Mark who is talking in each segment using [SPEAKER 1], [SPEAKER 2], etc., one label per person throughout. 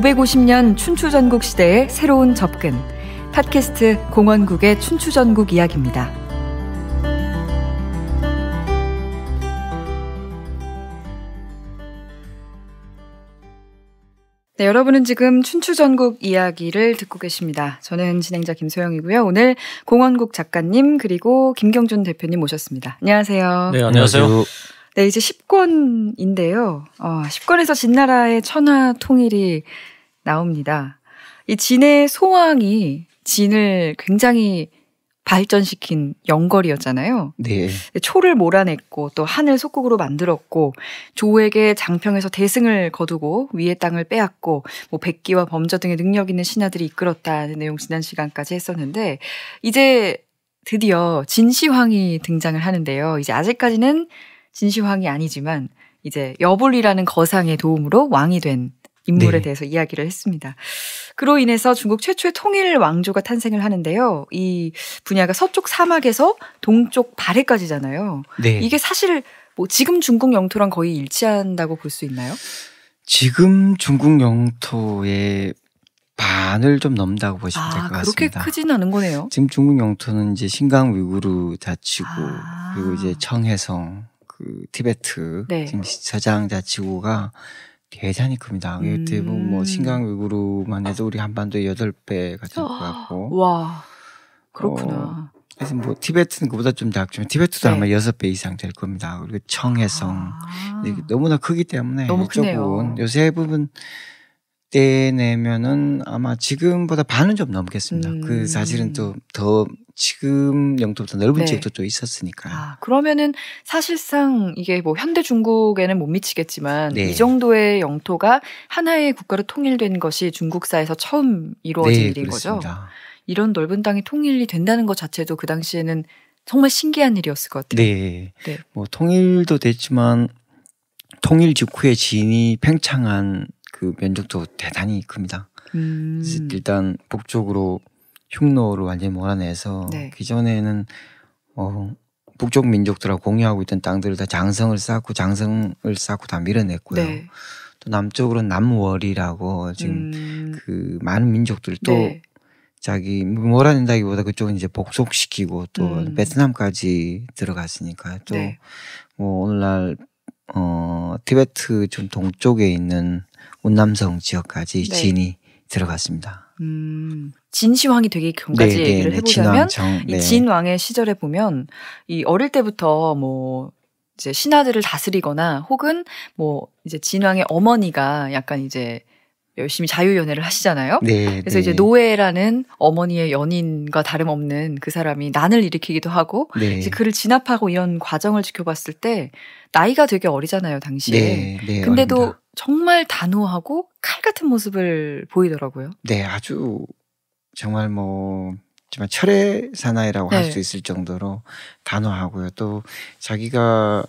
[SPEAKER 1] 550년 춘추전국 시대의 새로운 접근. 팟캐스트 공원국의 춘추전국 이야기입니다. 네, 여러분은 지금 춘추전국 이야기를 듣고 계십니다. 저는 진행자 김소영이고요. 오늘 공원국 작가님 그리고 김경준 대표님 모셨습니다. 안녕하세요.
[SPEAKER 2] 네, 안녕하세요. 안녕하세요.
[SPEAKER 1] 네, 이제 10권인데요. 어, 10권에서 진나라의 천하 통일이 나옵니다. 이 진의 소왕이 진을 굉장히 발전시킨 영걸이었잖아요.
[SPEAKER 3] 네. 네.
[SPEAKER 1] 초를 몰아냈고 또 한을 속국으로 만들었고 조에게 장평에서 대승을 거두고 위의 땅을 빼앗고 뭐 백기와 범저 등의 능력 있는 신하들이 이끌었다는 내용 지난 시간까지 했었는데 이제 드디어 진시황이 등장을 하는데요. 이제 아직까지는 진시황이 아니지만 이제 여불이라는 거상의 도움으로 왕이 된 인물에 네. 대해서 이야기를 했습니다. 그로 인해서 중국 최초의 통일 왕조가 탄생을 하는데요. 이 분야가 서쪽 사막에서 동쪽 발해까지잖아요. 네. 이게 사실 뭐 지금 중국 영토랑 거의 일치한다고 볼 수 있나요?
[SPEAKER 3] 지금 중국 영토의 반을 좀 넘다고 보시면 아, 될것 같습니다. 그렇게
[SPEAKER 1] 크진 않은 거네요.
[SPEAKER 3] 지금 중국 영토는 이제 신강 위구르 자치구 아. 그리고 이제 청해성 그 티베트 네. 지금 저장 자치구가 대단히 큽니다. 음. 대부분 뭐 신강 위구르만 해도 우리 한반도의 여덟 배가 될것 아, 같고. 와 그렇구나. 어, 그래서 뭐 티베트는 그보다 좀 작지만 티베트도 네. 아마 여섯 배 이상 될 겁니다. 그리고 청해성 아. 너무나 크기 때문에 너무 크네요. 요새 부분 그때 내면은 아마 지금보다 반은 좀 넘겠습니다. 그 음. 그 사실은 또 더 지금 영토부터 넓은 네. 지역도 또 있었으니까. 아,
[SPEAKER 1] 그러면은 사실상 이게 뭐 현대 중국에는 못 미치겠지만 네. 이 정도의 영토가 하나의 국가로 통일된 것이 중국사에서 처음 이루어진 네, 일인 그렇습니다. 거죠. 이런 넓은 땅이 통일이 된다는 것 자체도 그 당시에는 정말 신기한 일이었을 것 같아요. 네. 네.
[SPEAKER 3] 뭐 통일도 됐지만 통일 직후에 진이 팽창한 그 면적도 대단히 큽니다. 음. 일단 북쪽으로 흉노를 완전히 몰아내서 네. 기존에는 어, 북쪽 민족들하고 공유하고 있던 땅들을 다 장성을 쌓고 장성을 쌓고 다 밀어냈고요. 네. 또 남쪽으로는 남월이라고 지금 음. 그 많은 민족들 또 네. 자기 몰아낸다기보다 그쪽은 이제 복속시키고 또 음. 베트남까지 들어갔으니까 또뭐 네. 오늘날 어, 티베트 좀 동쪽에 있는 운남성 지역까지 네. 진이 들어갔습니다.
[SPEAKER 1] 음, 진시황이 되기 전까지 네, 네, 얘기를 네. 해보자면 진왕정, 이 네. 진왕의 시절에 보면 이 어릴 때부터 뭐 이제 신하들을 다스리거나 혹은 뭐 이제 진왕의 어머니가 약간 이제 열심히 자유연애를 하시잖아요. 네, 그래서 네. 이제 노예라는 어머니의 연인과 다름없는 그 사람이 난을 일으키기도 하고 네. 이제 그를 진압하고 이런 과정을 지켜봤을 때 나이가 되게 어리잖아요 당시에. 근데도 어립다 정말 단호하고 칼 같은 모습을 보이더라고요.
[SPEAKER 3] 네, 아주 정말 뭐 정말 철의 사나이라고 네. 할수 있을 정도로 단호하고요. 또 자기가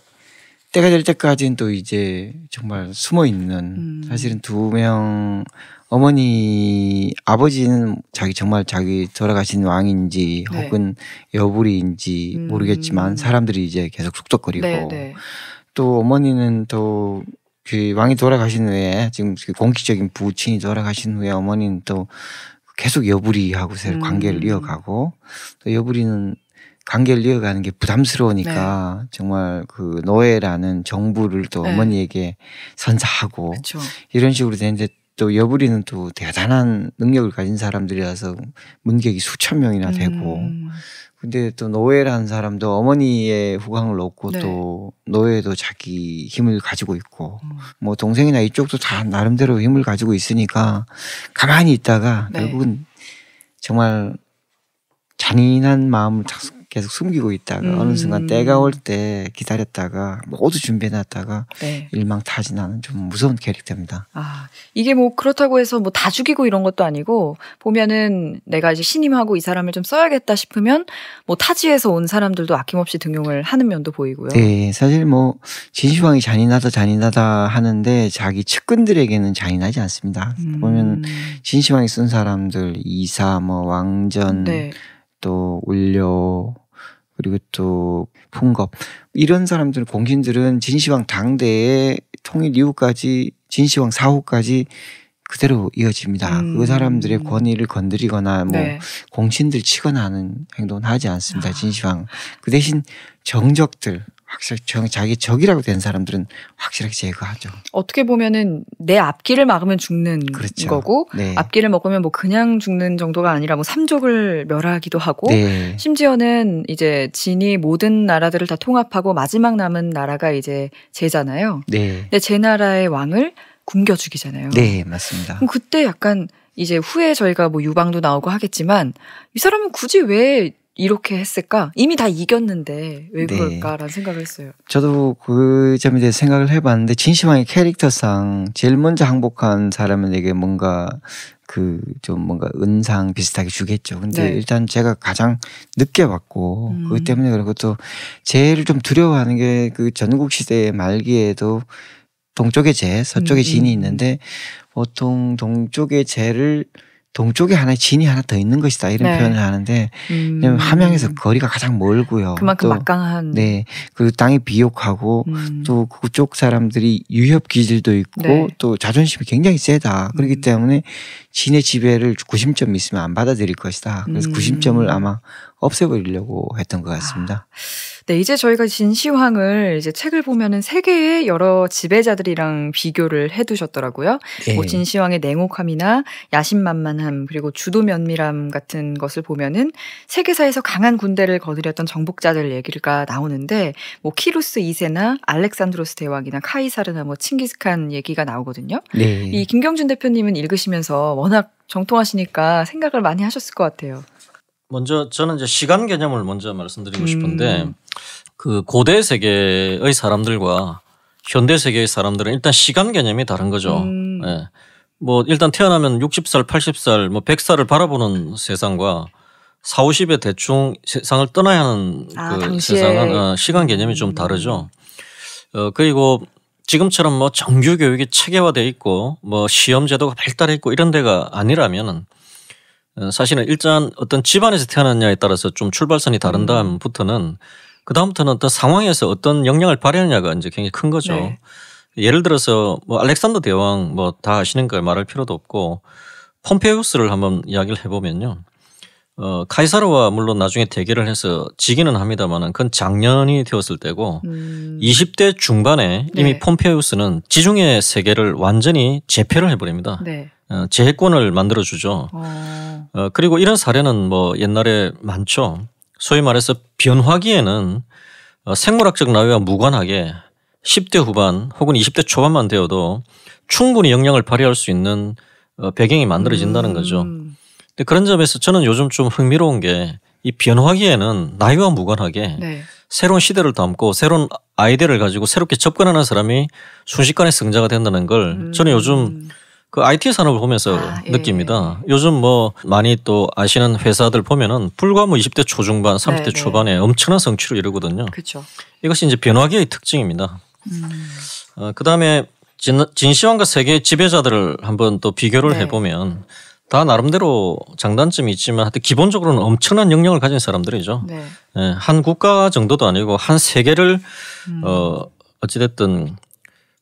[SPEAKER 3] 때가 될 때까지는 또 이제 정말 숨어 있는 음. 사실은 두 명 어머니 아버지는 자기 정말 자기 돌아가신 왕인지 네. 혹은 여불이인지 음. 모르겠지만 사람들이 이제 계속 속덕거리고 네, 네, 또 어머니는 또그 왕이 돌아가신 후에 지금 그 공식적인 부친이 돌아가신 후에 어머니는 또 계속 여부리하고 서 음. 관계를 이어가고 또 여부리는 관계를 이어가는 게 부담스러우니까 네. 정말 그 노예라는 정부를 또 네. 어머니에게 선사하고 그쵸. 이런 식으로 되는데 또 여부리는 또 대단한 능력을 가진 사람들이라서 문객이 수천 명이나 되고 음. 근데 또 노예라는 사람도 어머니의 후광을 얻고 네. 또 노예도 자기 힘을 가지고 있고 음. 뭐 동생이나 이쪽도 다 나름대로 힘을 가지고 있으니까 가만히 있다가 네. 결국은 정말 잔인한 마음을 탁 계속 숨기고 있다가 음. 어느 순간 때가 올 때 기다렸다가 모두 준비해놨다가 네. 일망타진하는 좀 무서운 캐릭터입니다.
[SPEAKER 1] 아 이게 뭐 그렇다고 해서 뭐 다 죽이고 이런 것도 아니고 보면은 내가 이제 신임하고 이 사람을 좀 써야겠다 싶으면 뭐 타지에서 온 사람들도 아낌없이 등용을 하는 면도 보이고요. 네
[SPEAKER 3] 사실 뭐 진시황이 잔인하다 잔인하다 하는데 자기 측근들에게는 잔인하지 않습니다. 음. 보면 진시황이 쓴 사람들 이사 뭐 왕전 네. 또 울려 그리고 또 풍겁 이런 사람들 은 공신들은 진시황 당대의 통일 이후까지 진시황 사후까지 그대로 이어집니다. 그 음. 그 사람들의 권위를 건드리거나 뭐 네. 공신들 치거나 하는 행동은 하지 않습니다. 아. 진시황. 그 대신 정적들 확실히 정, 자기 적이라고 된 사람들은 확실하게 제거하죠.
[SPEAKER 1] 어떻게 보면은 내 앞길을 막으면 죽는 그렇죠. 거고 네. 앞길을 먹으면 뭐 그냥 죽는 정도가 아니라 뭐 삼족을 멸하기도 하고 네. 심지어는 이제 진이 모든 나라들을 다 통합하고 마지막 남은 나라가 이제 제잖아요. 네. 근데 제 나라의 왕을 굶겨 죽이잖아요. 네,
[SPEAKER 3] 맞습니다. 그럼
[SPEAKER 1] 그때 약간 이제 후에 저희가 뭐 유방도 나오고 하겠지만 이 사람은 굳이 왜 이렇게 했을까? 이미 다 이겼는데 왜 네. 그럴까라는 네. 생각을 했어요.
[SPEAKER 3] 저도 그 점에 대해 생각을 해봤는데 진심왕의 캐릭터상 제일 먼저 항복한 사람에게 뭔가 그 좀 뭔가 은상 비슷하게 주겠죠. 근데 네. 일단 제가 가장 늦게 받고 음. 그것 때문에 그리고 또 제일 좀 두려워하는 게 그 전국 시대 말기에도 동쪽의 제, 서쪽의 음, 진이 음. 있는데 보통 동쪽의 제를 동쪽에 하나 진이 하나 더 있는 것이다 이런 네. 표현을 하는데 음. 함양에서 거리가 가장 멀고요. 그만큼 또, 막강한. 네. 그리고 땅이 비옥하고 음. 또 그쪽 사람들이 유협 기질도 있고 네. 또 자존심이 굉장히 세다. 그렇기 음. 때문에 진의 지배를 구심점 이 있으면 안 받아들일 것이다. 그래서 음. 구심점을 아마 없애버리려고 했던 것 같습니다. 아.
[SPEAKER 1] 네, 이제 저희가 진시황을 이제 책을 보면은 세계의 여러 지배자들이랑 비교를 해두셨더라고요. 네. 뭐 예. 진시황의 냉혹함이나 야심만만함 그리고 주도 면밀함 같은 것을 보면은 세계사에서 강한 군대를 거느렸던 정복자들 얘기가 나오는데 뭐 키루스 2세나 알렉산드로스 대왕이나 카이사르나 뭐 칭기스칸 얘기가 나오거든요. 네. 이 김경준 대표님은 읽으시면서 워낙 정통하시니까 생각을 많이 하셨을 것 같아요.
[SPEAKER 2] 먼저 저는 이제 시간 개념을 먼저 말씀드리고 싶은데 음. 그 고대 세계의 사람들과 현대 세계의 사람들은 일단 시간 개념이 다른 거죠. 음. 예. 뭐 일단 태어나면 60살, 80살, 뭐 100살을 바라보는 세상과 4, 50에 대충 세상을 떠나야 하는 아, 그 세상은 어, 시간 개념이 좀 음. 다르죠. 어 그리고 지금처럼 뭐 정규 교육이 체계화돼 있고 뭐 시험 제도가 발달해 있고 이런 데가 아니라면은 어, 사실은 일단 어떤 집안에서 태어났냐에 따라서 좀 출발선이 다른 음. 다음부터는 그 다음부터는 어떤 상황에서 어떤 역량을 발휘하느냐가 이제 굉장히 큰 거죠. 네. 예를 들어서 뭐 알렉산더 대왕 뭐 다 아시는 걸 말할 필요도 없고 폼페우스를 한번 이야기를 해보면요. 어, 카이사르와 물론 나중에 대결을 해서 지기는 합니다만은 그건 작년이 되었을 때고 음. 20대 중반에 네. 이미 네. 폼페우스는 지중해 세계를 완전히 재패를 해버립니다. 네. 어, 재해권을 만들어주죠. 어. 어, 그리고 이런 사례는 뭐 옛날에 많죠. 소위 말해서 변화기에는 어, 생물학적 나이와 무관하게 10대 후반 혹은 20대 초반만 되어도 충분히 영향을 발휘할 수 있는 어, 배경이 만들어진다는 거죠. 음. 근데 그런 점에서 저는 요즘 좀 흥미로운 게 이 변화기에는 나이와 무관하게 네. 새로운 시대를 담고 새로운 아이디어를 가지고 새롭게 접근하는 사람이 순식간에 승자가 된다는 걸 음. 저는 요즘 음. 그 IT 산업을 보면서 아, 예. 느낍니다. 요즘 뭐 많이 또 아시는 회사들 보면은 불과 뭐 20대 초중반, 30대 네, 초반에 네. 엄청난 성취를 이루거든요. 그렇죠. 이것이 이제 변화기의 특징입니다. 음. 어, 그다음에 진, 진시황과 세계 지배자들을 한번 또 비교를 네. 해보면 다 나름대로 장단점이 있지만 하여튼 기본적으로는 엄청난 영향을 가진 사람들이죠. 네. 예, 한 국가 정도도 아니고 한 세계를 음. 어 어찌됐든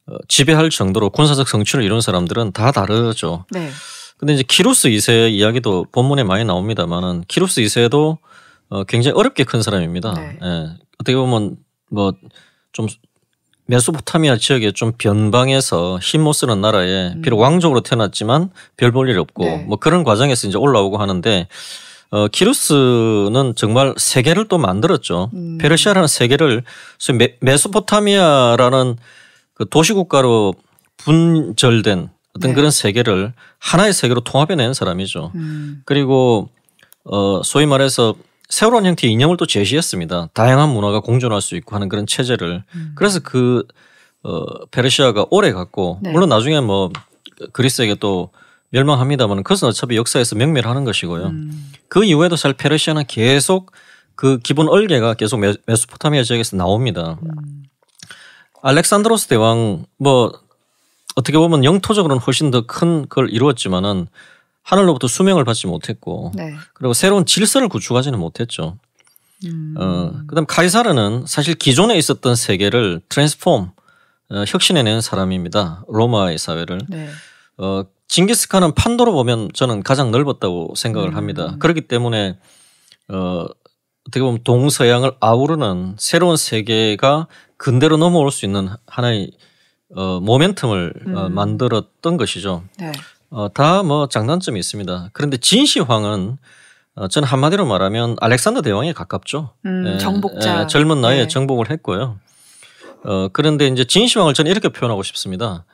[SPEAKER 2] 어, 지배할 정도로 군사적 성취를 이룬 사람들은 다 다르죠. 네. 근데 이제 키루스 2세 이야기도 본문에 많이 나옵니다만은 키루스 2세도 어, 굉장히 어렵게 큰 사람입니다. 네. 예. 어떻게 보면 뭐 좀 메소포타미아 지역에 좀 변방에서 힘 못 쓰는 나라에 음. 비록 왕족으로 태어났지만 별 볼 일 없고 네. 뭐 그런 과정에서 이제 올라오고 하는데 어, 키루스는 정말 세계를 또 만들었죠. 음. 페르시아라는 세계를 메소포타미아라는 그 도시국가로 분절된 어떤 네. 그런 세계를 하나의 세계로 통합해낸 사람이죠. 음. 그리고 어 소위 말해서 새로운 형태의 이념을 또 제시했습니다. 다양한 문화가 공존할 수 있고 하는 그런 체제를. 음. 그래서 그 어, 페르시아가 오래 갔고 네. 물론 나중에 뭐 그리스에게 또 멸망합니다만 그것은 어차피 역사에서 명멸하는 것이고요. 음. 그 이후에도 사실 페르시아는 계속 그 기본 얼개가 계속 메소포타미아 지역에서 나옵니다. 음. 알렉산드로스 대왕 뭐 어떻게 보면 영토적으로는 훨씬 더 큰 걸 이루었지만은 하늘로부터 수명을 받지 못했고 네. 그리고 새로운 질서를 구축하지는 못했죠. 음. 어, 그다음 카이사르는 사실 기존에 있었던 세계를 트랜스폼 어, 혁신해낸 사람입니다. 로마의 사회를. 네. 어, 징기스칸은 판도로 보면 저는 가장 넓었다고 생각을 음. 합니다. 그렇기 때문에 어, 어떻게 보면 동서양을 아우르는 새로운 세계가 근대로 넘어올 수 있는 하나의 어, 모멘텀을 어, 음. 어, 만들었던 것이죠. 네. 어, 다 뭐 장단점이 있습니다. 그런데 진시황은 어, 저는 한마디로 말하면 알렉산더 대왕에 가깝죠.
[SPEAKER 3] 음, 예, 정복자. 예,
[SPEAKER 2] 젊은 나이에 네. 정복을 했고요. 어, 그런데 이제 진시황을 저는 이렇게 표현하고 싶습니다.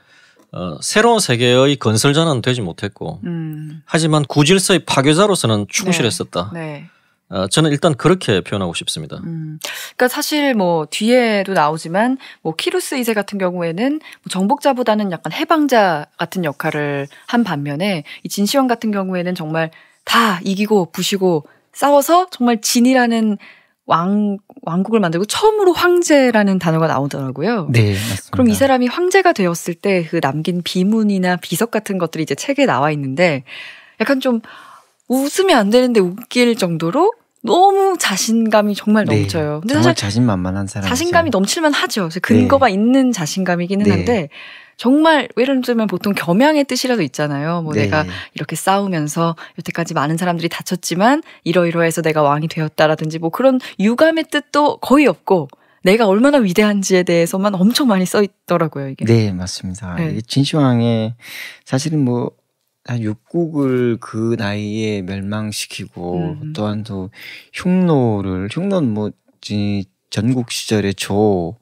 [SPEAKER 2] 어, 새로운 세계의 건설자는 되지 못했고, 음. 하지만 구질서의 파괴자로서는 네. 충실했었다. 네. 네. 어, 저는 일단 그렇게 표현하고 싶습니다. 음,
[SPEAKER 1] 그러니까 사실 뭐 뒤에도 나오지만 뭐 키루스 2세 같은 경우에는 뭐 정복자보다는 약간 해방자 같은 역할을 한 반면에 이 진시황 같은 경우에는 정말 다 이기고 부시고 싸워서 정말 진이라는 왕 왕국을 만들고 처음으로 황제라는 단어가 나오더라고요. 네, 맞습니다. 그럼 이 사람이 황제가 되었을 때 그 남긴 비문이나 비석 같은 것들이 이제 책에 나와 있는데 약간 좀 웃으면 안 되는데 웃길 정도로 너무 자신감이 정말 네. 넘쳐요. 근데 정말 사실
[SPEAKER 3] 자신만만한 사람. 자신감이
[SPEAKER 1] 넘칠만 하죠. 네. 근거가 네. 있는 자신감이기는 네. 한데 정말 예를 들면 보통 겸양의 뜻이라도 있잖아요. 뭐 네. 내가 이렇게 싸우면서 여태까지 많은 사람들이 다쳤지만 이러이러해서 내가 왕이 되었다라든지 뭐 그런 유감의 뜻도 거의 없고 내가 얼마나 위대한지에 대해서만 엄청 많이 써 있더라고요. 이게. 네
[SPEAKER 3] 맞습니다. 네. 진시황의 사실은 뭐한 육국을 그 나이에 멸망시키고 음. 또한 또 흉노를 흉노는 뭐 전국 시절에 조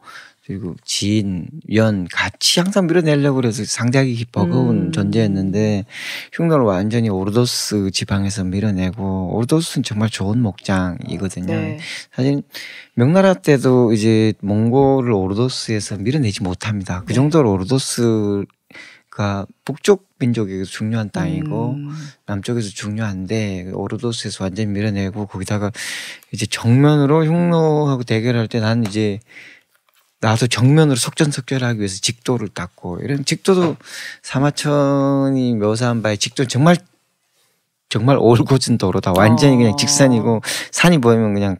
[SPEAKER 3] 그리고 진, 연 같이 항상 밀어내려고 그래서 상대하기 기뻐거운 음. 존재였는데 흉노를 완전히 오르도스 지방에서 밀어내고 오르도스는 정말 좋은 목장이거든요. 네. 사실 명나라 때도 이제 몽골을 오르도스에서 밀어내지 못합니다. 그 네. 정도로 오르도스 그러니까 북쪽 민족에게도 중요한 땅이고 음. 남쪽에서 중요한데 오르도스에서 완전히 밀어내고 거기다가 이제 정면으로 흉노하고 대결할 때 나는 이제 나도 정면으로 속전속결하기 위해서 직도를 닦고 이런 직도도 사마천이 묘사한 바에 직도 정말 정말 올곧은 도로다 완전히 그냥 어. 직선이고 산이 보이면 그냥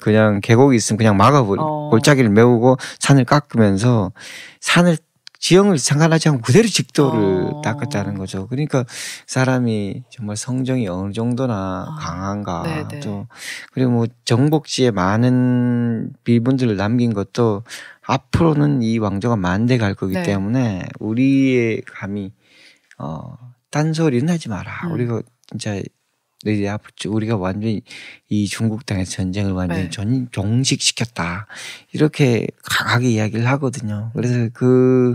[SPEAKER 3] 그냥 계곡이 있으면 그냥 막아버리고 어. 골짜기를 메우고 산을 깎으면서 산을 지형을 상관하지 않고 그대로 직도를 어. 닦았다는 거죠. 그러니까 사람이 정말 성정이 어느 정도나 아. 강한가. 네네. 또 그리고 뭐 정복지에 많은 비분들을 남긴 것도 앞으로는 이 왕조가 만대 갈 거기 네. 때문에 우리의 감히 어 딴소리는 하지 마라. 음. 우리가 진짜 이제 앞으로 우리가 완전히 이 중국 땅에서 전쟁을 완전히 네. 전 종식시켰다 이렇게 강하게 이야기를 하거든요. 그래서 그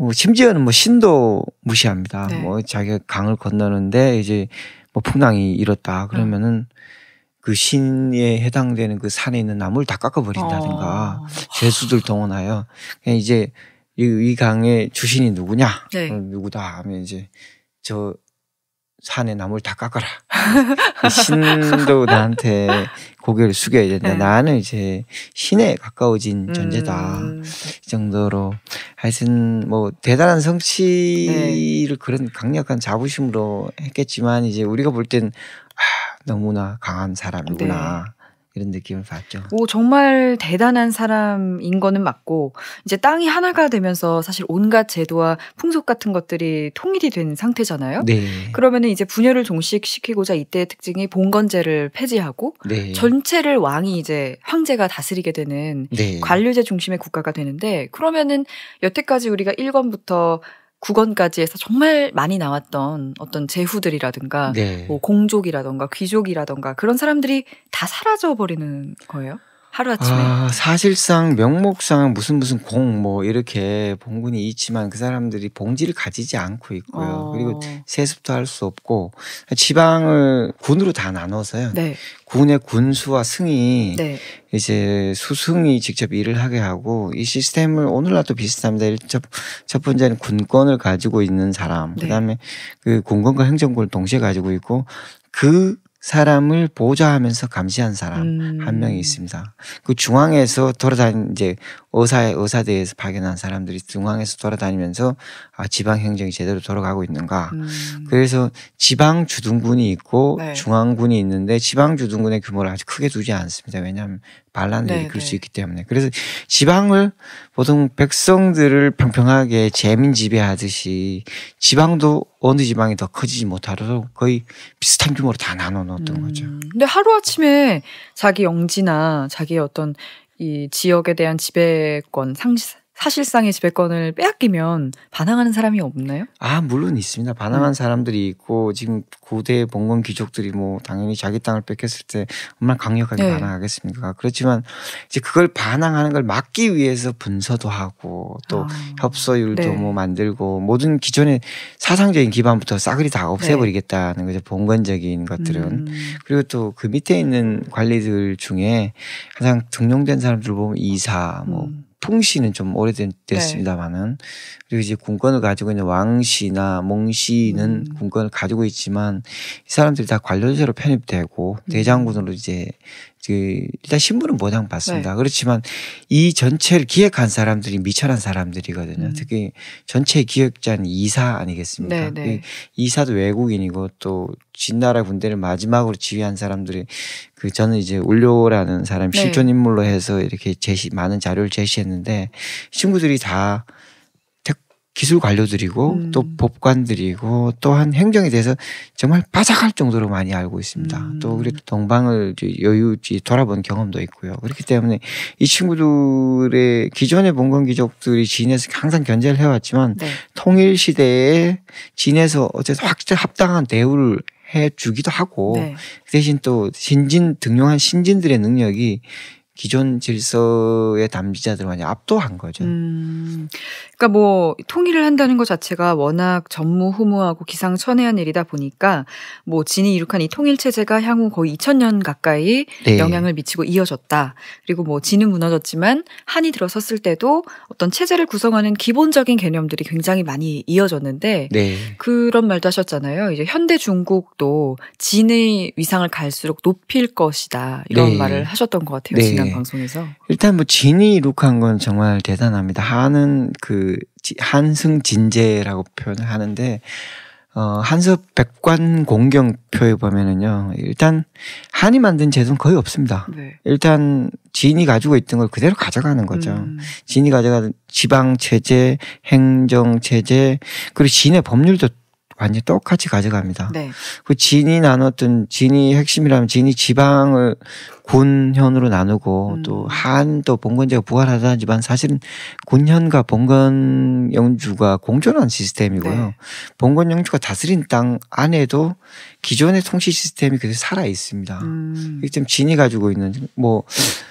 [SPEAKER 3] 뭐 심지어는 뭐 신도 무시합니다. 네. 뭐 자기가 강을 건너는데 이제 뭐 풍랑이 일었다 그러면은 어. 그 신에 해당되는 그 산에 있는 나무를 다 깎아버린다든가 어. 죄수들 동원하여 그냥 이제 이, 이 강의 주신이 누구냐 네. 누구다 하면 이제 저 산에 나무를 다 깎아라. 신도 나한테 고개를 숙여야 된다. 네. 나는 이제 신에 가까워진 음. 존재다. 음. 이 정도로 하여튼 뭐 대단한 성취를 네. 그런 강력한 자부심으로 했겠지만 이제 우리가 볼땐 아, 너무나 강한 사람이구나. 네. 이런 느낌을 받죠. 오,
[SPEAKER 1] 정말 대단한 사람인 거는 맞고, 이제 땅이 하나가 되면서 사실 온갖 제도와 풍속 같은 것들이 통일이 된 상태잖아요. 네. 그러면은 이제 분열을 종식시키고자 이때의 특징이 봉건제를 폐지하고, 네. 전체를 왕이 이제 황제가 다스리게 되는 네. 관료제 중심의 국가가 되는데, 그러면은 여태까지 우리가 1권부터 국언까지 해서 정말 많이 나왔던 어떤 제후들이라든가 네. 뭐 공족이라든가 귀족이라든가 그런 사람들이 다 사라져 버리는 거예요? 하루아침에. 아,
[SPEAKER 3] 사실상 명목상 무슨 무슨 공 뭐 이렇게 봉군이 있지만 그 사람들이 봉지를 가지지 않고 있고요. 어. 그리고 세습도 할 수 없고 지방을 군으로 다 나눠서요. 네. 군의 군수와 승이 네. 이제 수승이 직접 일을 하게 하고 이 시스템을 오늘날도 비슷합니다. 첫, 첫 번째는 군권을 가지고 있는 사람, 네. 그다음에 그 공권과 행정권을 동시에 가지고 있고 그 사람을 보좌하면서 감시한 사람 음. 한 명이 음. 있습니다. 그 중앙에서 돌아다니 이제 의사 의사대에서 파견한 사람들이 중앙에서 돌아다니면서 아 지방 행정이 제대로 돌아가고 있는가. 음. 그래서 지방 주둔군이 있고 네. 중앙군이 있는데 지방 주둔군의 규모를 아주 크게 두지 않습니다. 왜냐하면 반란을 네, 일으킬 네. 수 있기 때문에 그래서 지방을 보통 백성들을 평평하게 재민 지배하듯이 지방도 어느 지방이 더 커지지 못하도록 거의 비슷한 규모로 다 나눠 놓았던 음. 거죠.
[SPEAKER 1] 근데 하루 아침에 자기 영지나 자기 어떤 이 지역에 대한 지배권 상실 사실상의 지배권을 빼앗기면 반항하는 사람이 없나요?
[SPEAKER 3] 아 물론 있습니다. 반항한 음. 사람들이 있고 지금 고대 봉건 귀족들이 뭐 당연히 자기 땅을 뺏겼을 때얼마 강력하게 네. 반항하겠습니까? 그렇지만 이제 그걸 반항하는 걸 막기 위해서 분서도 하고 또 아. 협소율도 네. 뭐 만들고 모든 기존의 사상적인 기반부터 싸그리 다 없애버리겠다는 거죠. 봉건적인 것들은 음. 그리고 또 그 밑에 있는 관리들 중에 가장 등용된 사람들 보면 이사 뭐 음. 풍씨는 좀 오래됐습니다만은 네. 그리고 이제 군권을 가지고 있는 왕씨나 몽씨는 음. 군권을 가지고 있지만 이 사람들이 다 관료제로 편입되고 음. 대장군으로 이제 그 일단 신문은 보장 받습니다. 네. 그렇지만 이 전체를 기획한 사람들이 미천한 사람들이거든요. 음. 특히 전체 기획자는 이사 아니겠습니까? 네, 그 네. 이사도 외국인이고 또 진나라 군대를 마지막으로 지휘한 사람들이 그 저는 이제 울료라는 사람 네. 실존 인물로 해서 이렇게 제시 많은 자료를 제시했는데 친구들이 다 기술 관료들이고 음. 또 법관들이고 또한 행정에 대해서 정말 빠삭할 정도로 많이 알고 있습니다. 음. 또그리고 동방을 여유지 돌아본 경험도 있고요. 그렇기 때문에 이 친구들의 기존의 봉건 귀족들이 진에서 항상 견제를 해왔지만 네. 통일 시대에 진에서 어쨌든 확실 합당한 대우를 해주기도 하고 네. 그 대신 또 신진 등용한 신진들의 능력이 기존 질서의 담지자들만이 압도한 거죠.
[SPEAKER 1] 음, 그러니까 뭐 통일을 한다는 것 자체가 워낙 전무후무하고 기상천외한 일이다 보니까 뭐 진이 이룩한 이 통일 체제가 향후 거의 2000년 가까이 네. 영향을 미치고 이어졌다. 그리고 뭐 진은 무너졌지만 한이 들어섰을 때도 어떤 체제를 구성하는 기본적인 개념들이 굉장히 많이 이어졌는데 네. 그런 말도 하셨잖아요. 이제 현대 중국도 진의 위상을 갈수록 높일 것이다 이런 네. 말을 하셨던 것 같아요. 네. 예. 방송에서
[SPEAKER 3] 일단 뭐 진이 룩한 건 정말 대단합니다. 한은 그 한승 진제라고 표현을 하는데 어, 한섭 백관 공경표에 보면은요, 일단 한이 만든 제도는 거의 없습니다. 네. 일단 진이 가지고 있던 걸 그대로 가져가는 거죠. 음. 진이 가져가는 지방 체제, 행정 체제, 그리고 진의 법률도 완전 똑같이 가져갑니다. 네. 그 진이 나눴던 진이 핵심이라면 진이 지방을 군현으로 나누고 음. 또한 또 봉건제가 부활하다지만 사실은 군현과 봉건 영주가 공존한 시스템이고요. 네. 봉건 영주가 다스린 땅 안에도 기존의 통치 시스템이 그대로 살아 있습니다. 음. 그렇기 때 진이 가지고 있는 뭐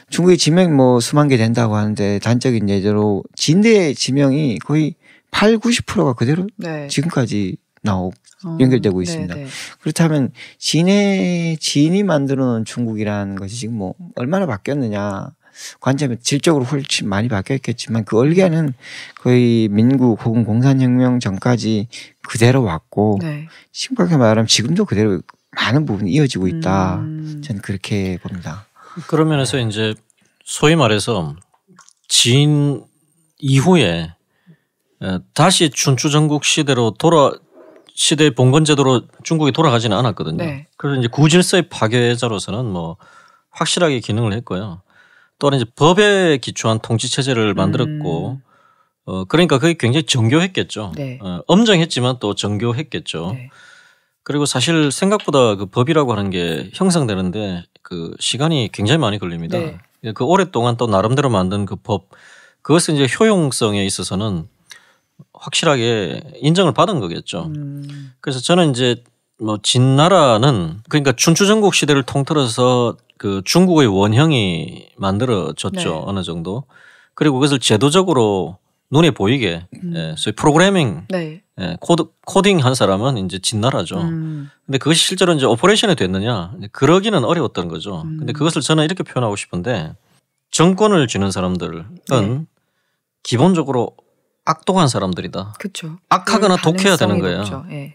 [SPEAKER 3] 중국의 지명 뭐 수만 개 된다고 하는데 단적인 예제로 진대의 지명이 거의 8, 90%가 그대로 네. 지금까지 나오 고 어, 연결되고 있습니다. 어, 그렇다면 진의 진이 만들어놓은 중국이라는 것이 지금 뭐 얼마나 바뀌었느냐 관점이 질적으로 훨씬 많이 바뀌었겠지만 그 얼개는 거의 민국 혹은 공산혁명 전까지 그대로 왔고 네. 심각하게 말하면 지금도 그대로 많은 부분이 이어지고 있다. 음. 저는 그렇게 봅니다.
[SPEAKER 2] 그러 면에서 이제 소위 말해서 진 이후에 다시 춘추전국 시대로 돌아 시대 봉건 제도로 중국이 돌아가지는 않았거든요. 네. 그래서 이제 구질서의 파괴자로서는 뭐 확실하게 기능을 했고요. 또한 이제 법에 기초한 통치 체제를 음. 만들었고 음. 어 그러니까 그게 굉장히 정교했겠죠. 네. 어, 엄정했지만 또 정교했겠죠. 네. 그리고 사실 생각보다 그 법이라고 하는 게 형성되는데 그 시간이 굉장히 많이 걸립니다. 네. 그 오랫동안 또 나름대로 만든 그 법 그것은 이제 효용성에 있어서는 확실하게 인정을 받은 거겠죠. 음. 그래서 저는 이제 뭐 진나라는 그러니까 춘추전국 시대를 통틀어서 그 중국의 원형이 만들어졌죠 네. 어느 정도. 그리고 그것을 제도적으로 눈에 보이게 음. 예, 소위 프로그래밍 네. 예, 코드, 코딩 한 사람은 이제 진나라죠. 음. 근데 그것이 실제로 이제 오퍼레이션이 됐느냐 그러기는 어려웠던 거죠. 음. 근데 그것을 저는 이렇게 표현하고 싶은데 정권을 쥐는 사람들은 네. 기본적으로 악동한 사람들이다.
[SPEAKER 1] 그렇죠. 악하거나 독해야 되는 거예요. 예.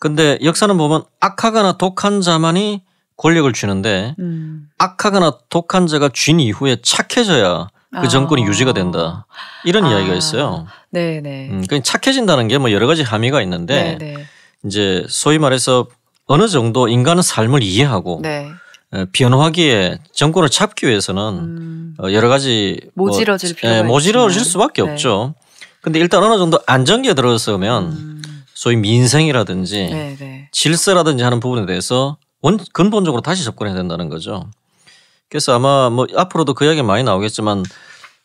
[SPEAKER 2] 근데 역사는 보면 악하거나 독한 자만이 권력을 쥐는데 음. 악하거나 독한 자가 쥔 이후에 착해져야 그 정권이 아. 유지가 된다. 이런 아. 이야기가 있어요. 네네. 음, 그러니까 착해진다는 게 뭐 여러 가지 함의가 있는데 네네. 이제 소위 말해서 어느 정도 인간의 삶을 이해하고 네. 어, 변화하기에 정권을 잡기 위해서는 음. 어, 여러 가지 뭐 모질어질 뭐, 필요가 예, 모질어질 수밖에 네. 없죠. 근데 일단 어느 정도 안정기에 들어서면 음. 소위 민생이라든지 네네. 네. 질서라든지 하는 부분에 대해서 원 근본적으로 다시 접근해야 된다는 거죠. 그래서 아마 뭐 앞으로도 그 이야기 많이 나오겠지만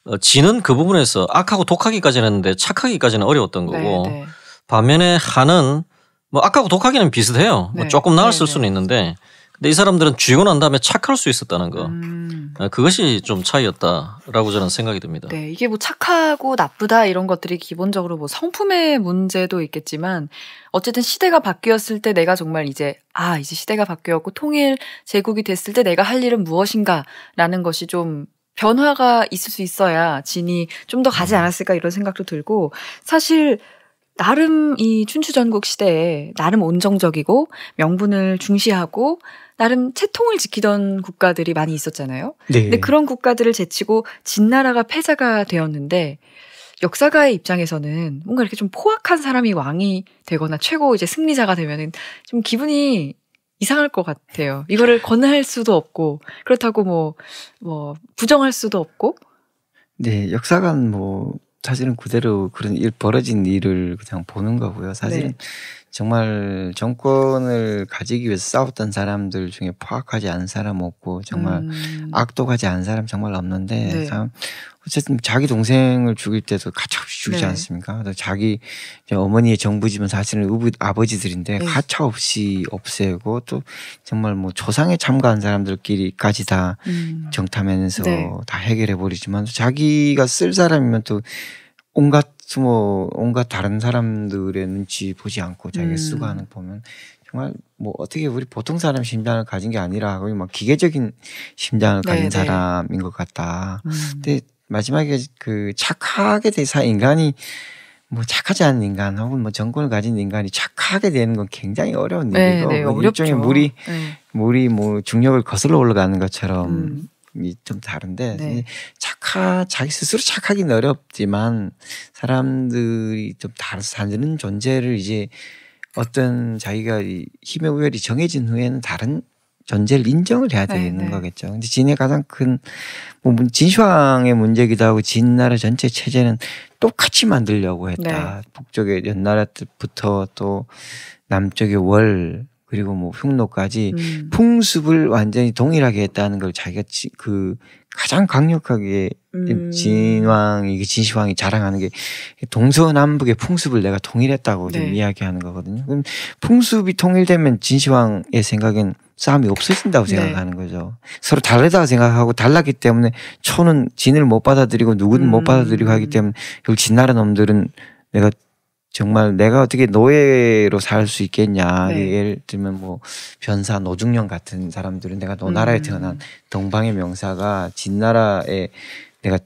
[SPEAKER 2] 어, 지는 그 부분에서 악하고 독하기까지는 했는데 착하기까지는 어려웠던 네, 거고 네네. 반면에 하는 뭐 악하고 독하기는 비슷해요. 뭐 네. 뭐 조금 나았을 네, 수는 있는데 근데 이 사람들은 쥐고 난 다음에 착할 수 있었다는 거. 음. 아, 그것이 좀 차이였다라고 저는 생각이 듭니다.
[SPEAKER 1] 네, 이게 뭐 착하고 나쁘다 이런 것들이 기본적으로 뭐 성품의 문제도 있겠지만 어쨌든 시대가 바뀌었을 때 내가 정말 이제 아 이제 시대가 바뀌었고 통일 제국이 됐을 때 내가 할 일은 무엇인가라는 것이 좀 변화가 있을 수 있어야 진이 좀 더 가지 음. 않았을까 이런 생각도 들고 사실 나름 이 춘추전국 시대에 나름 온정적이고 명분을 중시하고 나름 채통을 지키던 국가들이 많이 있었잖아요. 네. 근데 그런 국가들을 제치고 진나라가 패자가 되었는데 역사가의 입장에서는 뭔가 이렇게 좀 포악한 사람이 왕이 되거나 최고 이제 승리자가 되면은 좀 기분이 이상할 것 같아요. 이거를 권할 수도 없고 그렇다고 뭐뭐 뭐 부정할 수도 없고.
[SPEAKER 3] 네, 역사관 뭐 사실은 그대로 그런 일 벌어진 일을 그냥 보는 거고요. 사실은 네. 정말 정권을 가지기 위해서 싸웠던 사람들 중에 포악하지 않은 사람 없고 정말 음. 악독하지 않은 사람 정말 없는데 네. 참 어쨌든 자기 동생을 죽일 때도 가차없이 죽이지 네. 않습니까? 또 자기 어머니의 정부지만 사실은 우부, 아버지들인데 네. 가차없이 없애고 또 정말 뭐 조상에 참가한 사람들끼리까지 다 음. 정탐하면서 네. 다 해결해 버리지만 자기가 쓸 사람이면 또 온갖 스모 뭐 온갖 다른 사람들의 눈치 보지 않고 자기가 음. 쓰고 하는 거 보면 정말 뭐 어떻게 우리 보통 사람 심장을 가진 게 아니라 거의 막 기계적인 심장을 가진 네, 네. 사람인 것 같다. 음. 근데 마지막에 그 착하게 돼서 인간이 뭐 착하지 않은 인간 혹은 뭐 정권을 가진 인간이 착하게 되는 건 굉장히 어려운 네, 일이고 네, 뭐 일종의 물이 네. 물이 뭐 중력을 거슬러 올라가는 것처럼 음. 좀 다른데 네. 착하 자기 스스로 착하기는 어렵지만 사람들이 좀 다르서 사는 존재를 이제 어떤 자기가 힘의 우열이 정해진 후에는 다른 존재를 인정을 해야 네, 되는 네, 네. 거겠죠. 근데 진의 가장 큰, 뭐, 진시황의 문제기도 하고, 진 나라 전체 체제는 똑같이 만들려고 했다. 네. 북쪽의 옛날부터 또 남쪽의 월, 그리고 뭐 흉노까지 음. 풍습을 완전히 동일하게 했다는 걸 자기가 지, 그 가장 강력하게 음. 진왕 이게 그 진시황이 자랑하는 게 동서남북의 풍습을 내가 동일했다고 네. 지금 이야기하는 거거든요. 그럼 풍습이 통일되면 진시황의 생각엔 싸움이 없어진다고 네. 생각하는 네. 거죠. 서로 다르다고 생각하고 달랐기 때문에 초는 진을 못 받아들이고 누구는 음. 못 받아들이고 하기 때문에 결국 진나라 놈들은 내가 정말 내가 어떻게 노예로 살 수 있겠냐. 네. 예, 예를 들면 뭐 변사 노중령 같은 사람들은 내가 노나라에 음. 태어난 동방의 명사가 진나라에 내가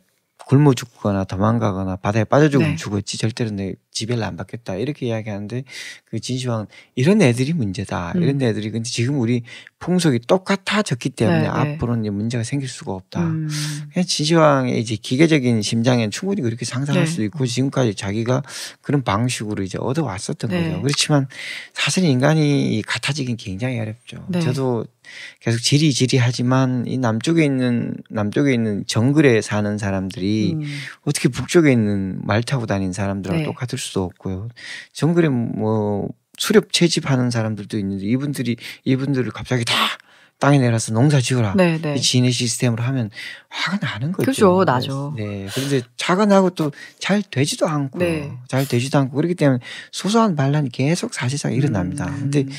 [SPEAKER 3] 굶어 죽거나 도망가거나 바다에 빠져 죽으면 네. 죽었지 절대로 내 지배를 안 받겠다 이렇게 이야기하는데 그진시황 이런 애들이 문제다 음. 이런 애들이 근데 지금 우리 풍속이 똑같아졌기 때문에 네, 네. 앞으로는 네. 문제가 생길 수가 없다. 음. 그냥 진시황의 이제 기계적인 심장엔 충분히 그렇게 상상할 네. 수 있고 지금까지 자기가 그런 방식으로 이제 얻어왔었던 네. 거죠. 그렇지만 사실 인간이 같아지긴 굉장히 어렵죠. 네. 저도 계속 지리지리하지만 이 남쪽에 있는 남쪽에 있는 정글에 사는 사람들이 음. 어떻게 북쪽에 있는 말 타고 다니는 사람들하고 똑같을 수도 없고요. 정글에 뭐 수렵 채집하는 사람들도 있는데 이분들이 이분들을 갑자기 다 땅에 내려서 농사 지으라 네네. 네. 이 진해 시스템으로 하면 화가 나는 거죠. 그죠, 나죠. 네, 그런데 차가 나고 또 잘 되지도 않고 네. 잘 되지도 않고 그렇기 때문에 소소한 반란이 계속 사실상 일어납니다. 음. 근데 음.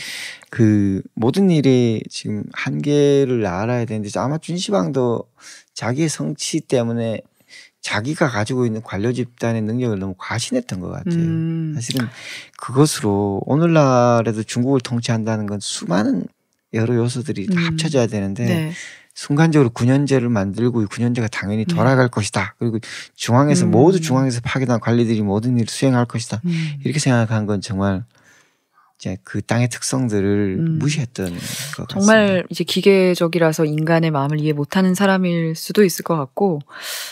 [SPEAKER 3] 그 모든 일이 지금 한계를 알아야 되는데 아마 준시방도 자기의 성취 때문에 자기가 가지고 있는 관료 집단의 능력을 너무 과신했던 것 같아요. 음. 사실은 그것으로 오늘날에도 중국을 통치한다는 건 수많은 여러 요소들이 다 음. 합쳐져야 되는데 네. 순간적으로 군현제를 만들고 군현제가 당연히 네. 돌아갈 음. 것이다. 그리고 중앙에서 음. 모두 중앙에서 파견한 관리들이 모든 일을 수행할 것이다. 음. 이렇게 생각한 건 정말 이제 그 땅의 특성들을 음. 무시했던 것
[SPEAKER 2] 같습니다.
[SPEAKER 1] 정말 이제 기계적이라서 인간의 마음을 이해 못하는 사람일 수도 있을 것 같고,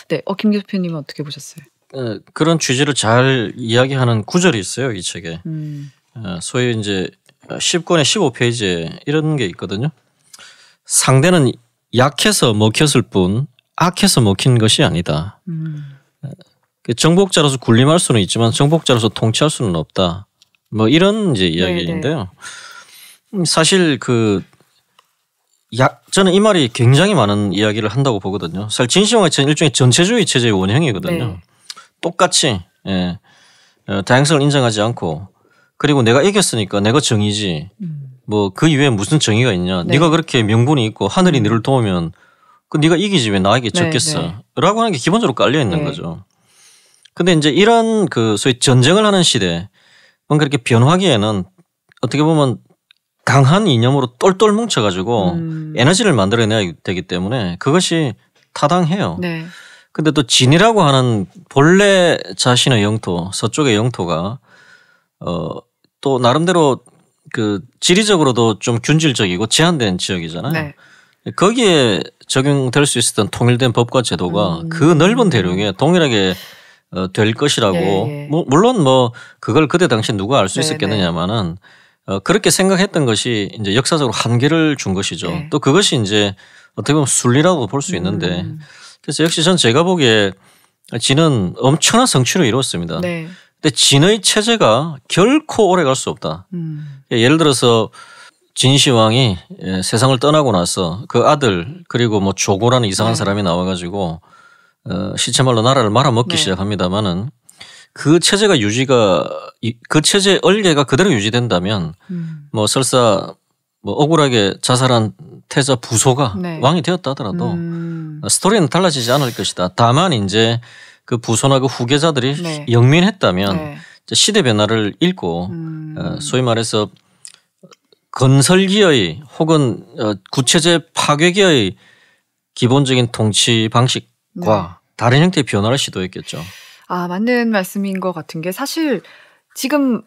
[SPEAKER 1] 네, 어, 김 대표님은 어떻게 보셨어요?
[SPEAKER 2] 어, 그런 취지를 잘 이야기하는 구절이 있어요 이 책에. 음. 어, 소위 이제 10권의 15페이지에 이런 게 있거든요. 상대는 약해서 먹혔을 뿐 악해서 먹힌 것이 아니다. 음. 어, 그 정복자로서 군림할 수는 있지만 정복자로서 통치할 수는 없다. 뭐 이런 이제 네, 이야기인데요. 네네. 음, 사실 그 약, 저는 이 말이 굉장히 많은 이야기를 한다고 보거든요. 사실 진시황의 체는 일종의 전체주의 체제의 원형이거든요. 네. 똑같이 예, 어, 다양성을 인정하지 않고 그리고 내가 이겼으니까 내가 정의지. 음. 뭐그 이외에 무슨 정의가 있냐. 네. 네가 그렇게 명분이 있고 하늘이 너를 음. 도우면 그 네가 이기지 왜 나에게 졌겠어. 네, 네. 라고 하는 게 기본적으로 깔려 있는 네. 거죠. 근데 이제 이런 그 소위 전쟁을 하는 시대 그가 이렇게 변화기에는 어떻게 보면 강한 이념으로 똘똘 뭉쳐가지고 음. 에너지를 만들어내야 되기 때문에 그것이 타당해요. 네. 근데 또 진이라고 하는 본래 자신의 영토, 서쪽의 영토가 어, 또 나름대로 그 지리적으로도 좀 균질적이고 제한된 지역이잖아요. 네. 거기에 적용될 수 있었던 통일된 법과 제도가 음. 그 넓은 대륙에 동일하게 어, 될 것이라고 예, 예. 뭐, 물론 뭐 그걸 그때 당시 누가 알수 네, 있었겠느냐마는 네. 어, 그렇게 생각했던 것이 이제 역사적으로 한계를 준 것이죠. 예. 또 그것이 이제 어떻게 보면 순리라고 볼 수 있는데 음. 그래서 역시 전 제가 보기에 진은 엄청난 성취를 이루었습니다. 네. 근데 진의 체제가 결코 오래 갈 수 없다. 음. 예, 예를 들어서 진시황이 예, 세상을 떠나고 나서 그 아들 그리고 뭐 조고라는 이상한 네. 사람이 나와가지고 어, 시체 말로 나라를 말아먹기 네. 시작합니다만은 그 체제가 유지가 그 체제 의 얼개가 그대로 유지된다면 음. 뭐 설사 뭐 억울하게 자살한 태자 부소가 네. 왕이 되었다 하더라도 음. 스토리는 달라지지 않을 것이다. 다만 이제 그 부소나 그 후계자들이 네. 영민했다면 네. 시대 변화를 읽고 음. 어, 소위 말해서 건설기의 혹은 어, 구체제 파괴기의 기본적인 통치 방식 네. 다른 형태의 변화를 시도했겠죠.
[SPEAKER 1] 아, 맞는 말씀인 것 같은 게 사실 지금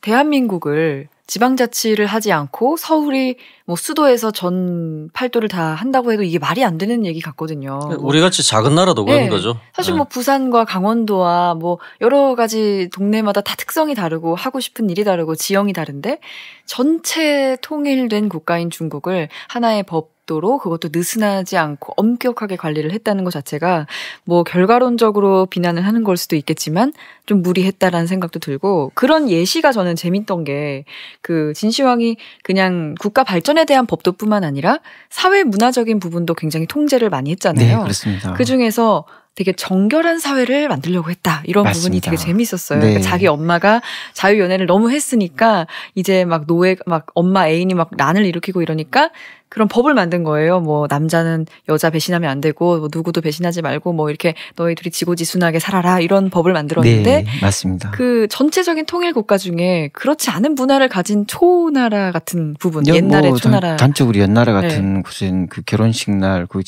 [SPEAKER 1] 대한민국을 지방자치를 하지 않고 서울이 뭐 수도에서 전 팔도를 다 한다고 해도 이게 말이 안 되는 얘기 같거든요. 네, 우리
[SPEAKER 2] 같이 작은 나라도 그런 네. 거죠. 사실 네. 뭐
[SPEAKER 1] 부산과 강원도와 뭐 여러 가지 동네마다 다 특성이 다르고 하고 싶은 일이 다르고 지형이 다른데 전체 통일된 국가인 중국을 하나의 법 있도록 그것도 느슨하지 않고 엄격하게 관리를 했다는 것 자체가 뭐 결과론적으로 비난을 하는 걸 수도 있겠지만 좀 무리했다라는 생각도 들고 그런 예시가 저는 재밌던 게 그 진시황이 그냥 국가 발전에 대한 법도뿐만 아니라 사회 문화적인 부분도 굉장히 통제를 많이 했잖아요. 네, 그렇습니다. 그 중에서 되게 정결한 사회를 만들려고 했다 이런 맞습니다. 부분이 되게 재밌었어요. 네. 그러니까 자기 엄마가 자유 연애를 너무 했으니까 이제 막 노예 막 엄마 애인이 막 난을 일으키고 이러니까 그런 법을 만든 거예요. 뭐 남자는 여자 배신하면 안 되고 뭐 누구도 배신하지 말고 뭐 이렇게 너희 들이 지고지순하게 살아라 이런 법을 만들었는데 네, 맞습니다. 그 전체적인 통일 국가 중에 그렇지 않은 문화를 가진 초나라 같은 부분 여, 옛날의 뭐 초나라 단적
[SPEAKER 3] 우리 옛나라 네. 같은 네. 곳은 그 결혼식 날그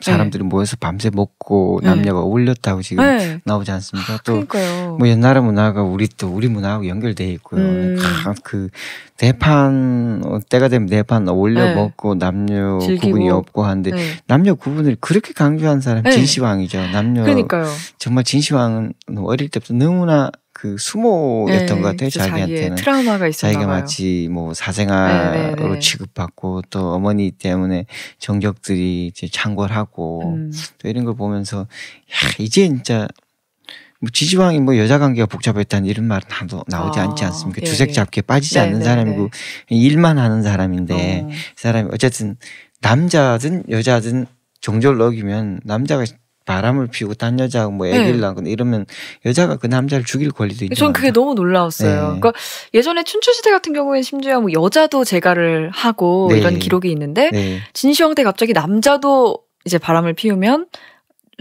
[SPEAKER 3] 사람들이 네. 모여서 밤새 먹고 네. 남녀가 어울렸다고 지금 네. 나오지 않습니까? 또 뭐 옛나라 문화가 우리 또 우리 문화하고 연결돼 있고요. 음. 아, 그 대판 어, 때가 되면 대판 어울려 먹고 남녀 즐기고. 구분이 없고 하는데 네. 남녀 구분을 그렇게 강조한 사람 네. 진시황이죠. 남녀 그러니까요. 정말 진시황은 어릴 때부터 너무나 그 수모였던 네, 것 같아요. 자기한테는 트라우마가 있었나 자기가 봐요. 마치 뭐 네, 네, 네, 사생아로 네 취급받고 또 어머니 때문에 정적들이 이제 창궐하고 음. 또 이런 걸 보면서 야 이제 진짜 뭐 지지왕이 뭐 여자 관계가 복잡했다는 이런 말은 나오지 아, 않지 않습니까? 예, 주색 예. 잡기에 빠지지 예. 않는 네, 네 사람이고 네, 네. 일만 하는 사람인데 어. 그 사람이 어쨌든 남자든 여자든 종절 어기면 남자가 바람을 피우고 딴 여자하고 뭐 애기를 낳거나 이러면 여자가 그 남자를 죽일 권리도 있죠. 전
[SPEAKER 1] 그게 너무 놀라웠어요. 네. 그러니까 예전에 춘추시대 같은 경우에는 심지어 뭐 여자도 제갈을 하고 네. 이런 기록이 있는데 진시황 때 갑자기 남자도 이제 바람을 피우면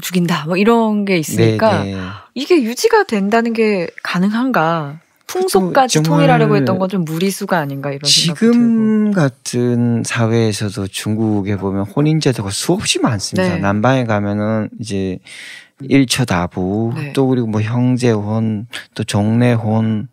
[SPEAKER 1] 죽인다 뭐 이런 게 있으니까 네네. 네. 이게 유지가 된다는 게 가능한가? 풍속까지 통일하려고 했던 건 좀 무리수가 아닌가 이런
[SPEAKER 3] 지금 같은 사회에서도 중국에 보면 혼인제도가 수없이 많습니다. 네. 남방에 가면은 이제 일처다부 네. 또 그리고 뭐 형제혼 또종례혼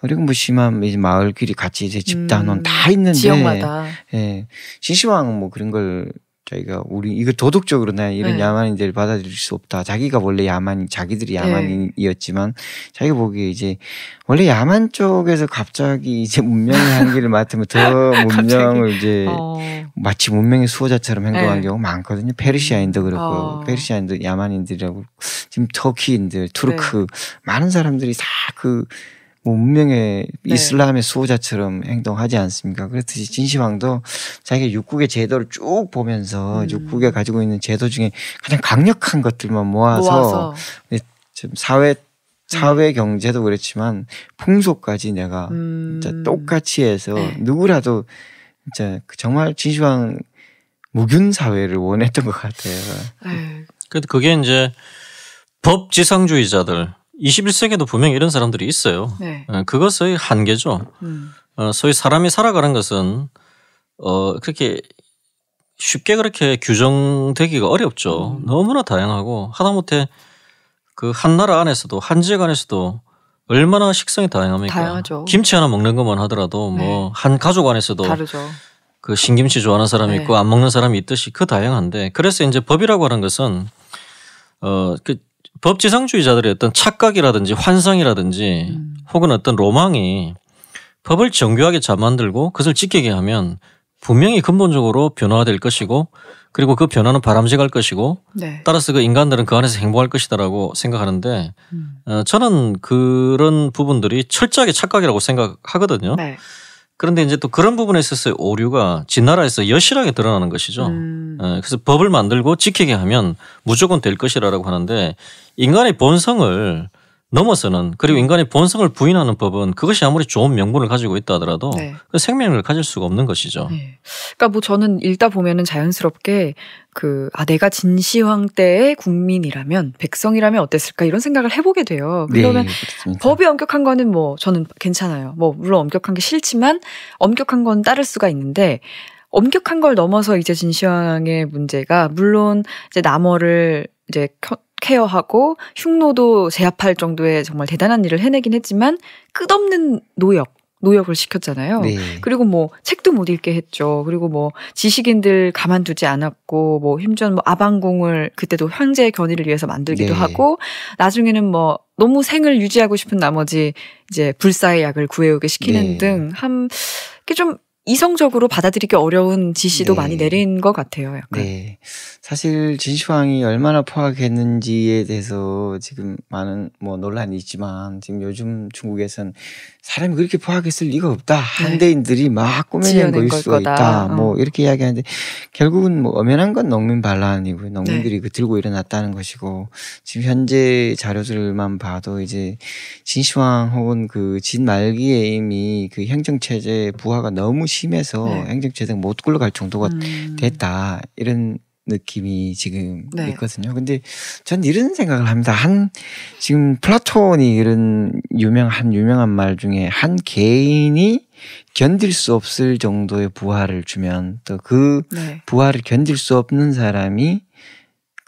[SPEAKER 3] 그리고 뭐 심한 이제 마을끼리 같이 이제 집단혼 음, 다 있는데 지역마다 예 신시황은 뭐 그런 걸 자기가 우리 이거 도덕적으로내 이런 네. 야만인들을 받아들일 수 없다. 자기가 원래 야만 인 자기들이 야만인이었지만 네. 자기가 보기에 이제 원래 야만 쪽에서 갑자기 이제 문명의 한계를 맡으면 더 문명을 이제 어. 마치 문명의 수호자처럼 네. 행동한 네. 경우 많거든요. 페르시아인도 음. 그렇고 어. 페르시아인도 야만인들이라고 지금 터키인들, 투르크 네. 많은 사람들이 다그 뭐 문명의 네. 이슬람의 수호자처럼 행동하지 않습니까? 그렇듯이 진시황도 자기가 육국의 제도를 쭉 보면서 음. 육국에 가지고 있는 제도 중에 가장 강력한 것들만 모아서, 모아서. 네, 사회 사회 음. 경제도 그렇지만 풍속까지 내가
[SPEAKER 2] 음. 진짜
[SPEAKER 3] 똑같이 해서 네. 누구라도 진짜 그 정말
[SPEAKER 2] 진시황 무균 사회를 원했던 것 같아요. 에이. 네. 그게 이제 법 지상주의자들 21세기도 에 분명 히 이런 사람들이 있어요. 네. 어, 그것의 한계죠. 음. 어, 소위 사람이 살아가는 것은 어, 그렇게 쉽게 그렇게 규정되기가 어렵죠. 음. 너무나 다양하고 하다못해 그 한 나라 안에서도 한 지역 안에서도 얼마나 식성이 다양합니까? 다양하죠. 김치 하나 먹는 것만 하더라도 뭐 네. 뭐한 가족 안에서도 다르죠. 그 신김치 좋아하는 사람이 네. 있고 안 먹는 사람이 있듯이 그 다양한데 그래서 이제 법이라고 하는 것은 어그 법지상주의자들의 어떤 착각이라든지 환상이라든지 음. 혹은 어떤 로망이 법을 정교하게 잘 만들고 그것을 지키게 하면 분명히 근본적으로 변화될 것이고 그리고 그 변화는 바람직할 것이고 네. 따라서 그 인간들은 그 안에서 행복할 것이다라고 생각하는데 음. 어, 저는 그런 부분들이 철저하게 착각이라고 생각하거든요. 네. 그런데 이제 또 그런 부분에 있어서의 오류가 진나라에서 여실하게 드러나는 것이죠. 음. 예, 그래서 법을 만들고 지키게 하면 무조건 될 것이라고 하는데 인간의 본성을 넘어서는 그리고 인간의 본성을 부인하는 법은 그것이 아무리 좋은 명분을 가지고 있다 하더라도 네. 그 생명을 가질 수가 없는 것이죠. 네.
[SPEAKER 1] 그러니까 뭐 저는 읽다 보면은 자연스럽게 그, 아, 내가 진시황 때의 국민이라면, 백성이라면 어땠을까 이런 생각을 해보게 돼요. 네, 그러면 네, 법이 엄격한 거는 뭐 저는 괜찮아요. 뭐 물론 엄격한 게 싫지만 엄격한 건 따를 수가 있는데 엄격한 걸 넘어서 이제 진시황의 문제가 물론 이제 남어를 이제 케어하고 흉노도 제압할 정도의 정말 대단한 일을 해내긴 했지만 끝없는 노역 노역을 시켰잖아요. 네. 그리고 뭐 책도 못 읽게 했죠. 그리고 뭐 지식인들 가만두지 않았고 뭐 힘전 뭐 아방궁을 그때도 황제의 견의를 위해서 만들기도 네. 하고 나중에는 뭐 너무 생을 유지하고 싶은 나머지 이제 불사의
[SPEAKER 3] 약을 구해오게 시키는 네.
[SPEAKER 1] 등함 이게 좀 이성적으로 받아들이기 어려운 지시도 네. 많이 내린 것 같아요. 약간.
[SPEAKER 3] 네. 사실 진시황이 얼마나 포악했는지에 대해서 지금 많은 뭐 논란이 있지만 지금 요즘 중국에선 사람이 그렇게 포악했을 리가 없다. 네. 한대인들이 막 꾸며낸 거일 수가 다있 어. 뭐 이렇게 이야기하는데 결국은 뭐 엄연한 건 농민 반란이고 농민들이 네. 그 들고 일어났다는 것이고 지금 현재 자료들만 봐도 이제 진시황 혹은 그 진말기에 이미 그 행정체제 부하가 너무 심해서 네. 행정재생 못 굴러갈 정도가 음. 됐다 이런 느낌이 지금 네. 있거든요. 근데 전 이런 생각을 합니다. 한 지금 플라톤이 이런 유명한 유명한 말 중에 한 개인이 견딜 수 없을 정도의 부하를 주면 또그 네. 부하를 견딜 수 없는 사람이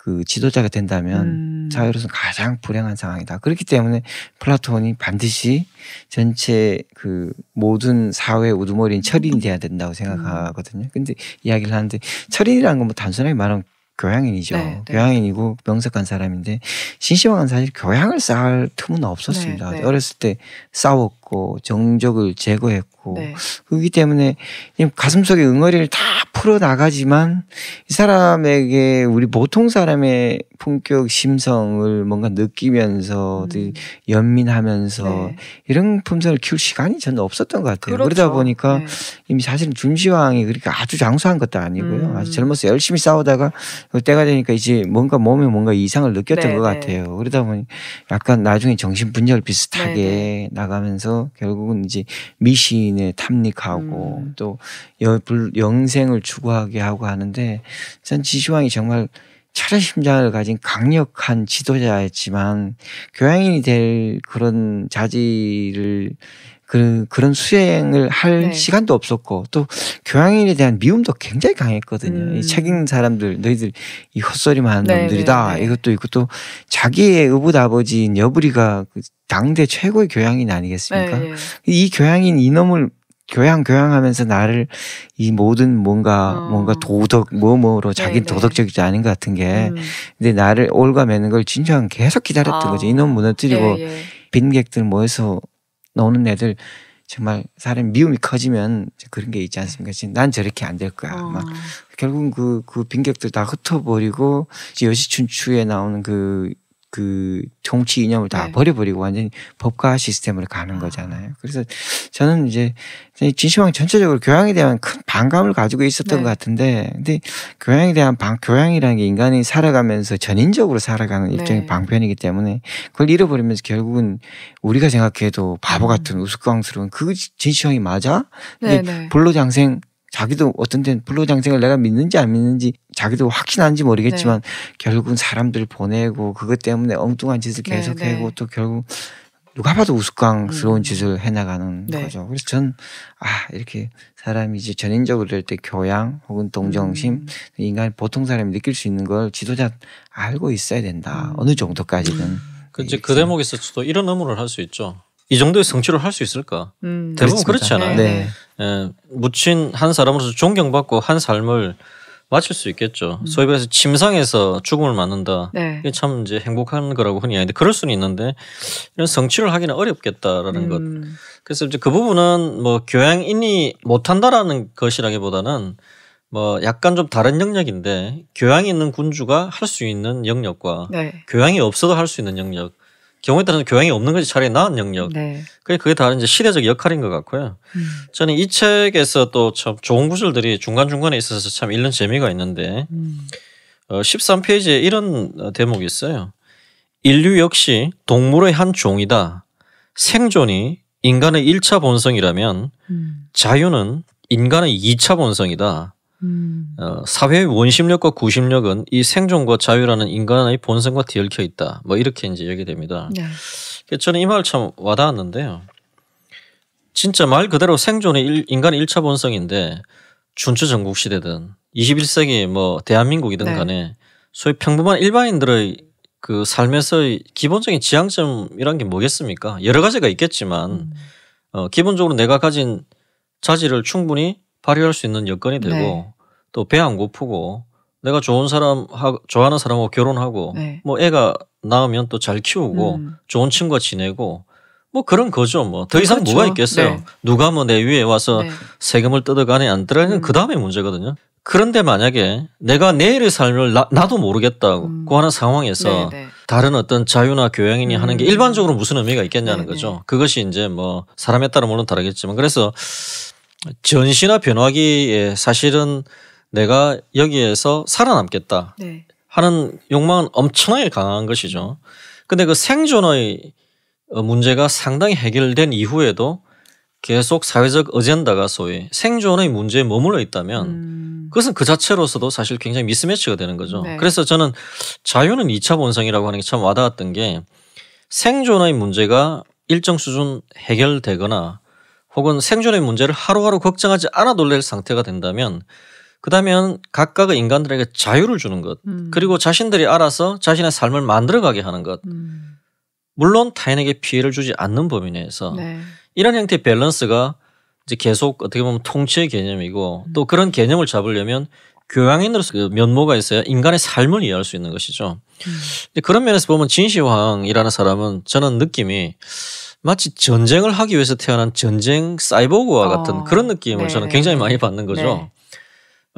[SPEAKER 3] 그 지도자가 된다면 음. 자유로서 가장 불행한 상황이다. 그렇기 때문에 플라톤이 반드시 전체 그 모든 사회 우두머리인 철인이 돼야 된다고 음. 생각하거든요. 근데 이야기를 하는데 철인이라는 건 뭐 단순하게 말하면 교양인이죠. 네, 네. 교양인이고 명석한 사람인데 신시황은 사실 교양을 쌓을 틈은 없었습니다. 네, 네. 어렸을 때 싸웠고 했고 정적을 제거했고 네. 그렇기 때문에 가슴속에 응어리를 다 풀어 나가지만 이 사람에게 우리 보통 사람의 품격 심성을 뭔가 느끼면서 음. 연민하면서 네. 이런 품성을 키울 시간이 저는 없었던 것 같아요. 그렇죠. 그러다 보니까 네. 이미 사실은 준시왕이 그렇게 아주 장수한 것도 아니고요. 음. 아주 젊어서 열심히 싸우다가 때가 되니까 이제 뭔가 몸에 뭔가 이상을 느꼈던 네, 것 네. 같아요. 그러다 보니 약간 나중에 정신 분열 비슷하게 네, 나가면서 결국은 이제 미신에 탐닉하고 음. 또 여, 영생을 추구하게 하고 하는데 전지시왕이 정말 차례 심장을 가진 강력한 지도자였지만 교양인이 될 그런 자질을 그런 그런 수행을 할 네. 시간도 없었고 또 교양인에 대한 미움도 굉장히 강했거든요. 음. 이책는 사람들 너희들 이 헛소리만 하는 네, 놈들이다. 네, 네, 이것도 있고 또 자기의 의붓 아버지인 여부리가 그 당대 최고의 교양인 아니겠습니까? 네, 네. 이 교양인 이놈을 교양 교양하면서 나를 이 모든 뭔가 어. 뭔가 도덕 뭐뭐로 자기 도덕적이지 않은 것 같은 게 음. 근데 나를 올가매는 걸 진정 계속 기다렸던 아. 거죠. 이놈 무너뜨리고 예, 예. 빈객들 모여서 노는 애들 정말 사람 미움이 커지면 그런 게 있지 않습니까? 난 저렇게 안 될 거야. 어. 막 결국은 그, 그빈격들다 흩어버리고 여시춘추에 나오는 그그 정치 이념을 다 네. 버려버리고 완전히 법과 시스템으로 가는 아. 거잖아요. 그래서 저는 이제 진시황 전체적으로 교양에 대한 큰 반감을 가지고 있었던 네. 것 같은데, 근데 교양에 대한 방, 교양이라는 게 인간이 살아가면서 전인적으로 살아가는 네. 일종의 네. 방편이기 때문에 그걸 잃어버리면서 결국은 우리가 생각해도 바보 음. 같은 음. 우스꽝스러운 그 진시황이 맞아? 근데 네, 네. 불로장생 자기도 어떤 때는 불로장생을 내가 믿는지 안 믿는지 자기도 확신하는지 모르겠지만 네. 결국은 사람들 보내고 그것 때문에 엉뚱한 짓을 네, 계속하고 네. 또 결국 누가 봐도 우스꽝스러운 음. 짓을 해나가는 네. 거죠. 그래서 전, 아, 이렇게 사람이 이제 전인적으로 될 때 교양 혹은 동정심, 음. 인간 보통 사람이 느낄 수 있는 걸 지도자 알고 있어야 된다. 음. 어느 정도까지는.
[SPEAKER 2] 그, 이제 예, 그 대목에서도 이런 의무를 할 수 있죠. 이 정도의 성취를 할 수 있을까? 음. 대부분 그렇습니다. 그렇잖아요. 네. 네. 예, 묻힌 한 사람으로서 존경받고 한 삶을 맞을 수 있겠죠. 음. 소위 말해서 침상에서 죽음을 맞는다. 네. 이게 참 이제 행복한 거라고 흔히 하는데 그럴 수는 있는데 이런 성취를 하기는 어렵겠다라는 음. 것. 그래서 이제 그 부분은 뭐 교양인이 못한다라는 것이라기보다는 뭐 약간 좀 다른 영역인데 교양이 있는 군주가 할 수 있는 영역과 네. 교양이 없어도 할 수 있는 영역. 경우에 따라서 교양이 없는 것이 차라리 나은 영역. 네. 그게 그게 다른 이제 시대적 역할인 것 같고요. 음. 저는 이 책에서 또 참 좋은 구절들이 중간 중간에 있어서 참 읽는 재미가 있는데 음. 어, 13페이지에 이런 대목이 있어요. 인류 역시 동물의 한 종이다. 생존이 인간의 1차 본성이라면 음. 자유는 인간의 2차 본성이다. 음. 어, 사회의 원심력과 구심력은 이 생존과 자유라는 인간의 본성과 뒤얽혀 있다. 뭐 이렇게 이제 얘기됩니다. 네. 그 저는 이 말 참 와닿았는데요. 진짜 말 그대로 생존의 일, 인간의 1차 본성인데 준추 전국 시대든 21세기 뭐 대한민국이든 네. 간에 소위 평범한 일반인들의 그 삶에서의 기본적인 지향점이란 게 뭐겠습니까? 여러 가지가 있겠지만 음. 어, 기본적으로 내가 가진 자질을 충분히 발휘할 수 있는 여건이 되고 네. 또배 안 고프고 내가 좋은 사람 하고 좋아하는 사람하고 결혼하고 네. 뭐 애가 낳으면 또 잘 키우고 음. 좋은 친구가 지내고 뭐 그런 거죠 뭐 더 이상 그렇죠. 뭐가 있겠어요 네. 누가 뭐 내 위에 와서 네. 세금을 뜯어가니 안뜯어가니 음. 그다음에 문제거든요 그런데 만약에 내가 내일의 삶을 나, 도 모르겠다고 음. 하는 상황에서 네네. 네. 다른 어떤 자유나 교양인이 음. 하는 게 일반적으로 무슨 의미가 있겠냐는 네 거죠. 네. 그것이 이제 뭐 사람에 따라 물론 다르겠지만 그래서 전시나 변화기에 사실은 내가 여기에서 살아남겠다 네. 하는 욕망은 엄청나게 강한 것이죠. 근데 그 생존의 어, 문제가 상당히 해결된 이후에도 계속 사회적 어젠다가 소위 생존의 문제에 머물러 있다면 음. 그것은 그 자체로서도 사실 굉장히 미스매치가 되는 거죠. 네. 그래서 저는 자유는 2차 본성이라고 하는 게 참 와닿았던 게 생존의 문제가 일정 수준 해결되거나 혹은 생존의 문제를 하루하루 걱정하지 않아도 될 상태가 된다면 그다음엔 각각의 인간들에게 자유를 주는 것 음. 그리고 자신들이 알아서 자신의 삶을 만들어가게 하는 것 음. 물론 타인에게 피해를 주지 않는 범위 내에서 네. 이런 형태의 밸런스가 이제 계속 어떻게 보면 통치의 개념이고 음. 또 그런 개념을 잡으려면 교양인으로서 그 면모가 있어야 인간의 삶을 이해할 수 있는 것이죠. 음. 그런 면에서 보면 진시황이라는 사람은 저는 느낌이 마치 전쟁을 하기 위해서 태어난 전쟁 사이보그와 어, 같은 그런 느낌을 네. 저는 굉장히 많이 받는 거죠. 네.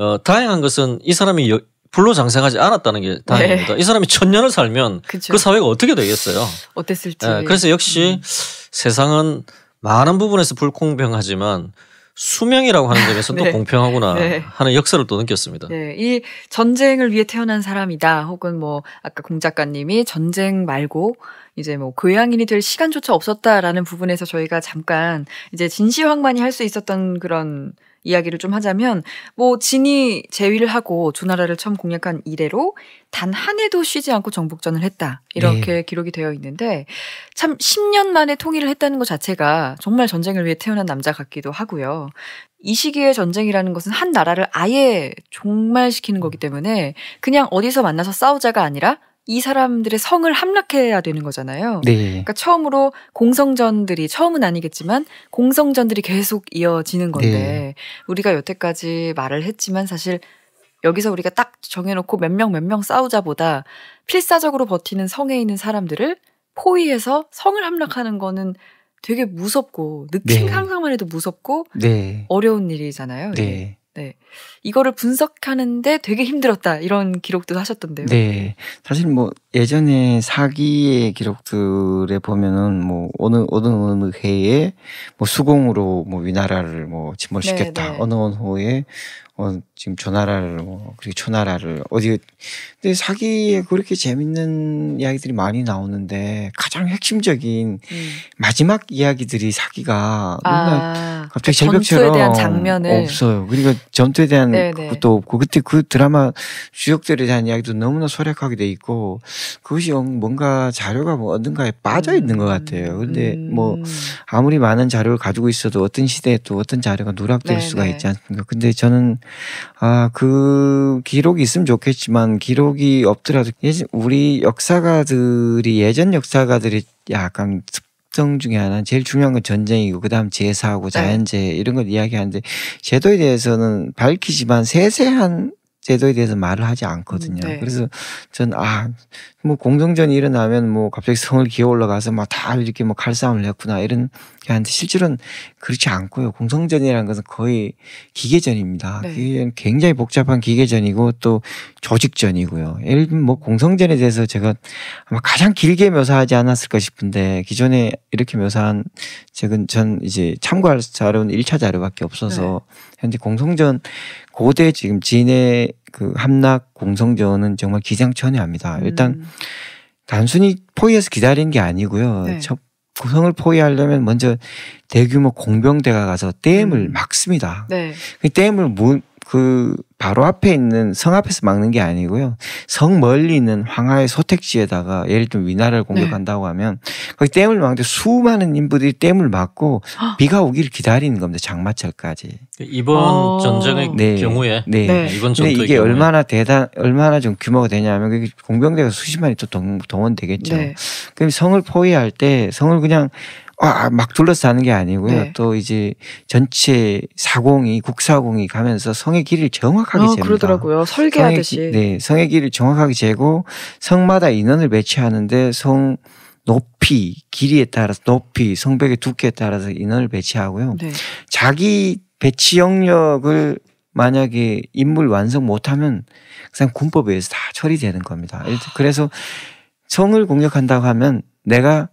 [SPEAKER 2] 어, 다행한 것은 이 사람이 여, 불로 장생하지 않았다는 게 다행입니다. 네. 이 사람이 천 년을 살면 그 그쵸. 그 사회가 어떻게 되겠어요?
[SPEAKER 1] 어땠을지. 네, 그래서
[SPEAKER 2] 역시 음. 세상은 많은 부분에서 불공평하지만 수명이라고 하는 점에서 네. 또 공평하구나 네. 하는 역사를 또 느꼈습니다.
[SPEAKER 1] 네. 이 전쟁을 위해 태어난 사람이다 혹은 뭐 아까 공 작가님이 전쟁 말고 이제 뭐 교양인이 될 시간조차 없었다라는 부분에서 저희가 잠깐 이제 진시황만이 할 수 있었던 그런 이야기를 좀 하자면 뭐 진이 재위를 하고 주나라를 처음 공략한 이래로 단 한 해도 쉬지 않고 정복전을 했다 이렇게 네. 기록이 되어 있는데 참 10년 만에 통일을 했다는 것 자체가 정말 전쟁을 위해 태어난 남자 같기도 하고요. 이 시기의 전쟁이라는 것은 한 나라를 아예 종말시키는 거기 때문에 그냥 어디서 만나서 싸우자가 아니라 이 사람들의 성을 함락해야 되는 거잖아요. 네. 그러니까 처음으로 공성전들이 처음은 아니겠지만 공성전들이 계속 이어지는 건데 네. 우리가 여태까지 말을 했지만 사실 여기서 우리가 딱 정해놓고 몇명 몇명 몇 명 싸우자보다 필사적으로 버티는 성에 있는 사람들을 포위해서 성을 함락하는 거는 되게 무섭고 느낌 네. 상상만 해도 무섭고 네. 어려운 일이잖아요. 네. 네. 이거를 분석하는데 되게 힘들었다. 이런 기록도 하셨던데요. 네.
[SPEAKER 3] 사실 뭐 예전에 사기의 기록들에 보면은 뭐 어느 어느 어느 해에 뭐 수공으로 뭐 위나라를 뭐 네, 침몰시켰다. 네, 네. 어느 어느 후에 어, 지금 전화라를 뭐, 그렇게 초나라를 어디 근데 사기에 그렇게 재밌는 이야기들이 많이 나오는데 가장 핵심적인 음. 마지막 이야기들이 사기가 아, 갑자기 절벽처럼 전투에 대한 장면을 없어요. 그러니까 전투에 대한 네네. 네. 것도 없고 그때 그 드라마 주역들에 대한 이야기도 너무나 소략하게 돼 있고 그것이 뭔가 자료가 뭐 어딘가에 빠져 있는 것 같아요. 음, 근데 뭐 음. 뭐 아무리 많은 자료를 가지고 있어도 어떤 시대에 또 어떤 자료가 누락될 네네. 수가 네. 있지 않습니까? 근데 저는 아, 그 기록이 있으면 좋겠지만 기록이 없더라도 예전 우리 역사가들이 예전 역사가들이 약간 특성 중에 하나는 제일 중요한 건 전쟁이고 그다음 제사하고 네. 자연재해 이런 걸 이야기하는데 제도에 대해서는 밝히지만 세세한 제도에 대해서 말을 하지 않거든요. 음, 네. 그래서 전 아 뭐 공정전이 일어나면 뭐 갑자기 성을 기어 올라가서 막다 뭐 이렇게 뭐 칼싸움을 했구나 이런 게 한데 실제로는 그렇지 않고요. 공정전이라는 것은 거의 기계전입니다. 네. 기 굉장히 복잡한 기계전이고 또 조직전이고요. 예를 들면 뭐 공성전에 대해서 제가 아마 가장 길게 묘사하지 않았을까 싶은데 기존에 이렇게 묘사한 책은 전 이제 참고할 자료는 1차 자료밖에 없어서 네. 현재 공성전 고대 지금 진해 그 함락 공성전은 정말 기장천외합니다. 일단 음. 단순히 포위해서 기다리는 게 아니고요. 네. 첫 구성을 포위하려면 먼저 대규모 공병대가 가서 댐을 음. 막습니다. 네. 그 댐을 무, 그 바로 앞에 있는 성 앞에서 막는 게 아니고요. 성 멀리 있는 황하의 소택지에다가 예를 들면 위나라를 네. 공격한다고 네. 하면 거기 댐을 막는데 수많은 인부들이 댐을 막고 비가 오기를 기다리는 겁니다. 장마철까지.
[SPEAKER 2] 그 이번 오. 어. 전쟁의 네. 경우에 네. 네. 네 이번 전쟁 이게 경우에. 얼마나
[SPEAKER 3] 대단 얼마나 좀 규모가 되냐면 공병대가 수십만이 또 동, 동원되겠죠. 네. 그럼 성을 포위할 때 성을 그냥 아, 막 둘러싸 는게 아니고요. 네. 또 이제 전체 사공이 국사공이 가면서 성의 길이를 정확하게 아, 재잽니
[SPEAKER 1] 그러더라고요. 설계하듯이. 성의,
[SPEAKER 3] 네, 성의 길이를 정확하게 재고 성마다 인원을 배치하는데 성 높이, 길이에 따라서 높이, 성벽의 두께에 따라서 인원을 배치하고요. 네. 자기 배치 영역을 만약에 인물 완성 못하면 그냥 군법에 의해서 다 처리되는 겁니다. 그래서 성을 공격한다고 하면 내가